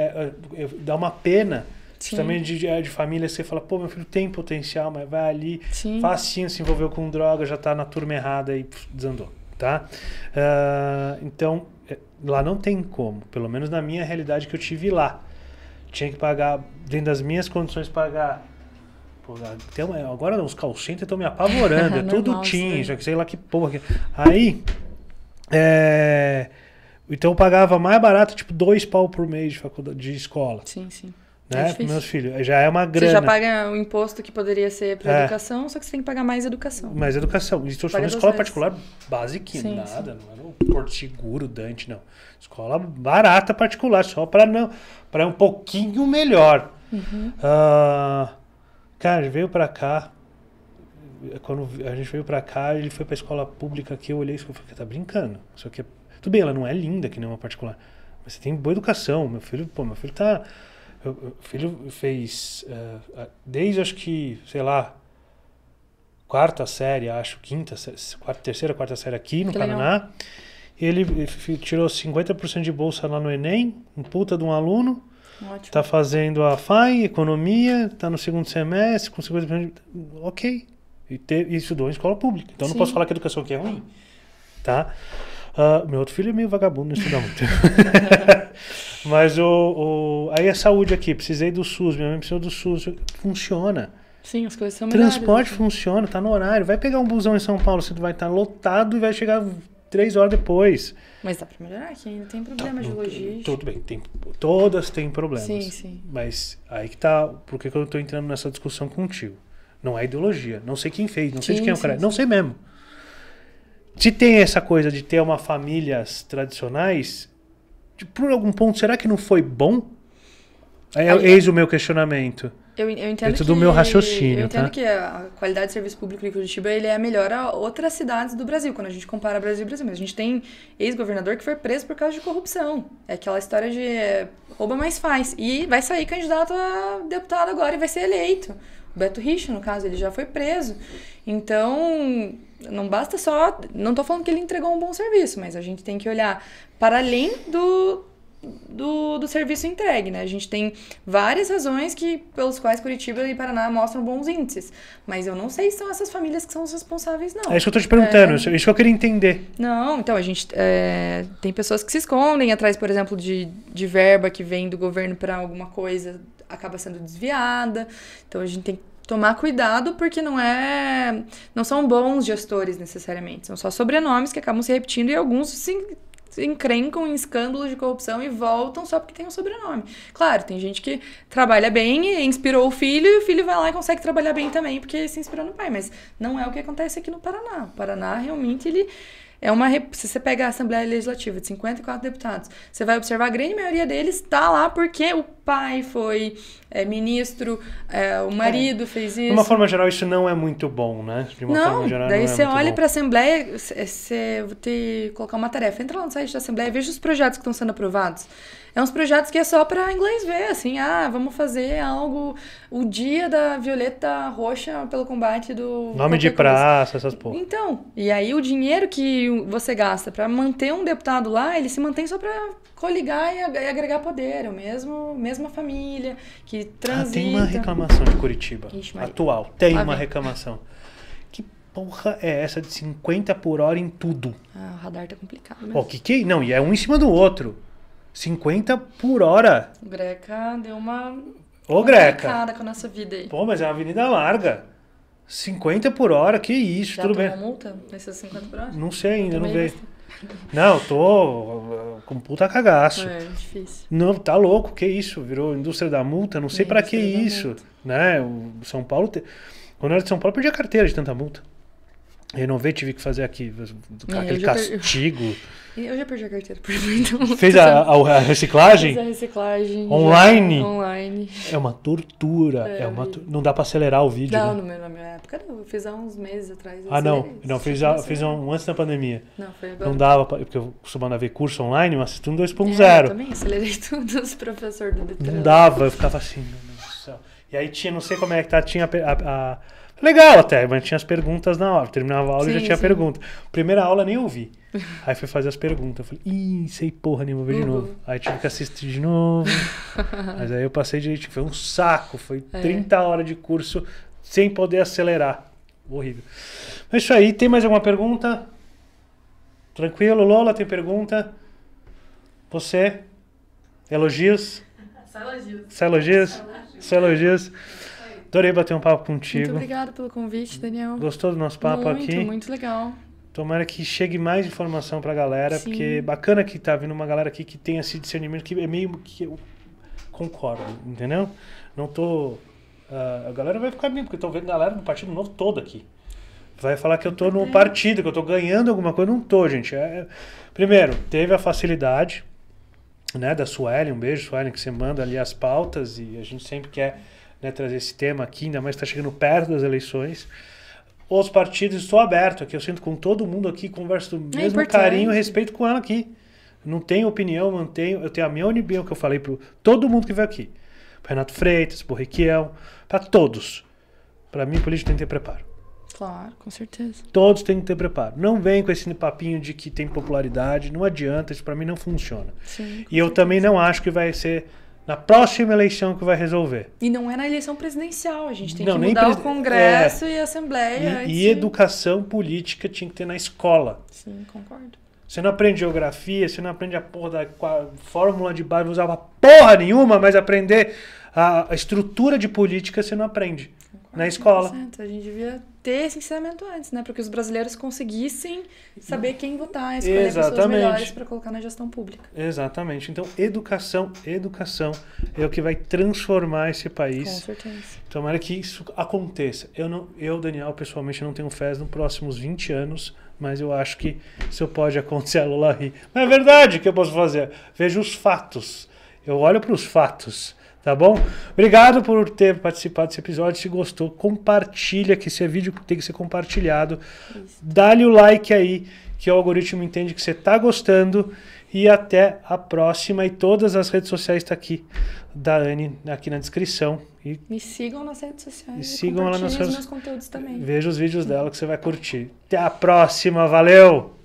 é, é, dá uma pena Sim. Também de, é, de família, você fala, pô, meu filho tem potencial, mas vai ali, Sim. facinho, se envolveu com droga, já tá na turma errada e pff, desandou, tá? Uh, então, é, lá não tem como, pelo menos na minha realidade que eu tive lá. Tinha que pagar, dentro das minhas condições, pagar então, agora os call estão me apavorando. [laughs] É tudo tinha, já que sei lá que porra. É. Aí. É, então eu pagava mais barato, tipo, dois pau por mês de faculdade de escola. Sim, sim né? É, é meus filhos. Já é uma grana. Você já paga um imposto que poderia ser para é. educação, só que você tem que pagar mais educação. Mais educação. E estou falando escola vezes. particular básica, nada. Sim. Não era é um Porto Seguro, Dante, não. Escola barata particular, só para não para um pouquinho melhor. Uhum. Uh, cara, ele veio para cá. Quando a gente veio para cá, ele foi para escola pública aqui, eu olhei e falei, tá brincando. Isso aqui é... Tudo bem, ela não é linda que nem uma particular. Mas você tem boa educação. Meu filho, pô, meu filho tá meu filho fez uh, desde acho que, sei lá, quarta série, acho, quinta, quarta, terceira, quarta série aqui no Paraná. Ele eh, tirou 50% de bolsa lá no Enem, um puta de um aluno. Ótimo. Tá fazendo a FAI, economia, tá no segundo semestre, com 50%. De... Ok. E, te, e estudou em escola pública. Então Sim. não posso falar que a educação aqui é ruim. Tá? Uh, meu outro filho é meio vagabundo, não estuda muito. [laughs] Mas o, o, Aí a é saúde aqui, precisei do SUS, minha mãe precisou do SUS. Funciona. Sim, as coisas são melhores. Transporte assim. funciona, tá no horário. Vai pegar um busão em São Paulo, você vai estar tá lotado e vai chegar três horas depois. Mas dá pra melhorar aqui, ainda tem tá, problema tá, de logística. Tudo bem, tem, todas têm problemas. Sim, sim. Mas aí que tá. Por que, eu tô entrando nessa discussão contigo? Não é ideologia. Não sei quem fez, não sim, sei de quem é o cara. Sim, não sei mesmo. Se tem essa coisa de ter uma famílias tradicionais, por algum ponto, será que não foi bom? É, é Aliás, é- eis o meu questionamento. Eu, eu entendo Dentro que, do meu raciocínio, Eu entendo tá? que a qualidade de serviço público de Curitiba ele é melhor a outras cidades do Brasil, quando a gente compara Brasil e Brasil. Mas a gente tem ex-governador que foi preso por causa de corrupção. É aquela história de é, rouba, mais faz. E vai sair candidato a deputado agora e vai ser eleito. O Beto Richa, no caso, ele já foi preso. Então, não basta só. Não estou falando que ele entregou um bom serviço, mas a gente tem que olhar para além do, do, do, serviço entregue, né? A gente tem várias razões que, pelos quais Curitiba e Paraná mostram bons índices. Mas eu não sei se são essas famílias que são os responsáveis, não. É isso que eu estou te perguntando, é... isso que eu queria entender. Não, então, a gente é, tem pessoas que se escondem atrás, por exemplo, de, de verba que vem do governo para alguma coisa, acaba sendo desviada. Então a gente tem que tomar cuidado porque não é não são bons gestores necessariamente são só sobrenomes que acabam se repetindo e alguns se encrencam em escândalos de corrupção e voltam só porque tem um sobrenome. Claro, tem gente que trabalha bem e inspirou o filho e o filho vai lá e consegue trabalhar bem também porque se inspirou no pai, mas não é o que acontece aqui no Paraná. O Paraná realmente ele é uma, se você pega a Assembleia Legislativa de 54 deputados, você vai observar a grande maioria deles está lá porque o pai foi é, ministro, é, o é. marido é. fez isso. De uma forma geral, isso não é muito bom, né? De uma não, forma geral, daí não é você olha para a Assembleia, você vou ter que colocar uma tarefa. Entra lá no site da Assembleia, veja os projetos que estão sendo aprovados. É uns projetos que é só para inglês ver, assim, ah, vamos fazer algo o dia da Violeta Roxa pelo combate do nome de praça, essas porra. Então, e aí o dinheiro que você gasta para manter um deputado lá, ele se mantém só para coligar e agregar poder, o mesmo mesma família que transita. Ah, tem uma reclamação de Curitiba Ixi, atual, tem lá uma vem. reclamação porra é essa de 50 por hora em tudo? Ah, o radar tá complicado mesmo. Né? O que que é? Não, e é um em cima do outro. 50 por hora. Greca deu uma. Ô, uma Greca! com a nossa vida aí. Pô, mas é uma avenida larga. 50 por hora, que isso, Já tudo bem. Já multa nesses 50 por hora? Não sei ainda, não veio. Não, tô uh, com puta cagaço. É, difícil. Não, tá louco, que isso? Virou indústria da multa, não sei é, para que isso, né? O São Paulo, te... quando eu era de São Paulo, eu perdi a carteira de tanta multa. Renovei, tive que fazer aqui, é, aquele eu castigo. [laughs] Eu já perdi a carteira, por muito. Fez a, a, reciclagem? Fiz a reciclagem. Online? Já, online. É uma tortura. É, é uma, Não dá pra acelerar o vídeo. Não, né? no meu, na minha época não. Eu fiz há uns meses atrás. Ah, não. Não, fiz, a, fiz um, antes da pandemia. Não, foi agora. Não dava, pra, porque eu costumava ver curso online, mas tudo 2.0. É, eu também acelerei [laughs] tudo, os professores do Detran. Não dava, eu ficava assim, meu Deus do céu. E aí tinha, não sei como é que tá, tinha a, a Legal até, mas tinha as perguntas na hora. Terminava a aula e já tinha sim. pergunta. Primeira aula nem ouvi. Aí fui fazer as perguntas. Eu falei, ih, sei porra nenhuma, vou ver de uhum. novo. Aí tive que assistir de novo. [laughs] mas aí eu passei direitinho. Foi um saco. Foi é. 30 horas de curso sem poder acelerar. Horrível. Mas é isso aí. Tem mais alguma pergunta? Tranquilo? Lola, tem pergunta? Você? Elogios? Só elogios. Só elogios? Só elogios. Só elogios. Adorei bater um papo contigo. Muito obrigada pelo convite, Daniel. Gostou do nosso papo muito, aqui? Muito, muito legal. Tomara que chegue mais informação pra galera, Sim. porque bacana que tá vindo uma galera aqui que tem esse discernimento que é meio que eu concordo, entendeu? Não tô. Uh, a galera vai ficar bem porque tô vendo galera do Partido Novo todo aqui. Vai falar que eu tô no é. partido, que eu tô ganhando alguma coisa. Não tô, gente. É, é... Primeiro, teve a facilidade, né, da Suelen, um beijo, Suelen, que você manda ali as pautas e a gente sempre quer né, trazer esse tema aqui, ainda mais está chegando perto das eleições. Os partidos, estou aberto aqui, eu sinto com todo mundo aqui, converso do é mesmo carinho e respeito com ela aqui. Não tenho opinião, mantenho, eu tenho a minha opinião que eu falei para todo mundo que veio aqui. Pro Renato Freitas, pro Riquiel, para todos. Para mim, político tem que ter preparo. Claro, com certeza. Todos têm que ter preparo. Não vem com esse papinho de que tem popularidade, não adianta, isso para mim não funciona. Sim, e eu certeza. também não acho que vai ser na próxima eleição que vai resolver. E não é na eleição presidencial, a gente tem não, que mudar o Congresso é... e a Assembleia. E, e, educação política tinha que ter na escola. Sim, concordo. Você não aprende geografia, você não aprende a porra da a fórmula de bairro, não usava porra nenhuma, mas aprender a, a estrutura de política você não aprende concordo, na escola. 100%. A gente devia ter esse ensinamento antes, né? Para que os brasileiros conseguissem saber quem votar, escolher Exatamente. pessoas melhores para colocar na gestão pública. Exatamente. Então, educação, educação é o que vai transformar esse país. Com certeza. Tomara que isso aconteça. Eu, não, eu Daniel, pessoalmente não tenho fé nos próximos 20 anos, mas eu acho que isso pode acontecer. A Lula ri. Mas é verdade que eu posso fazer. Vejo os fatos. Eu olho para os fatos. Tá bom? Obrigado por ter participado desse episódio. Se gostou, compartilha, que esse é vídeo que tem que ser compartilhado. Dá-lhe o like aí, que o algoritmo entende que você está gostando. E até a próxima. E todas as redes sociais estão tá aqui da Anne, aqui na descrição. E Me sigam nas redes sociais. E sigam lá nas redes... meus conteúdos também. Veja os vídeos dela que você vai curtir. Até a próxima. Valeu!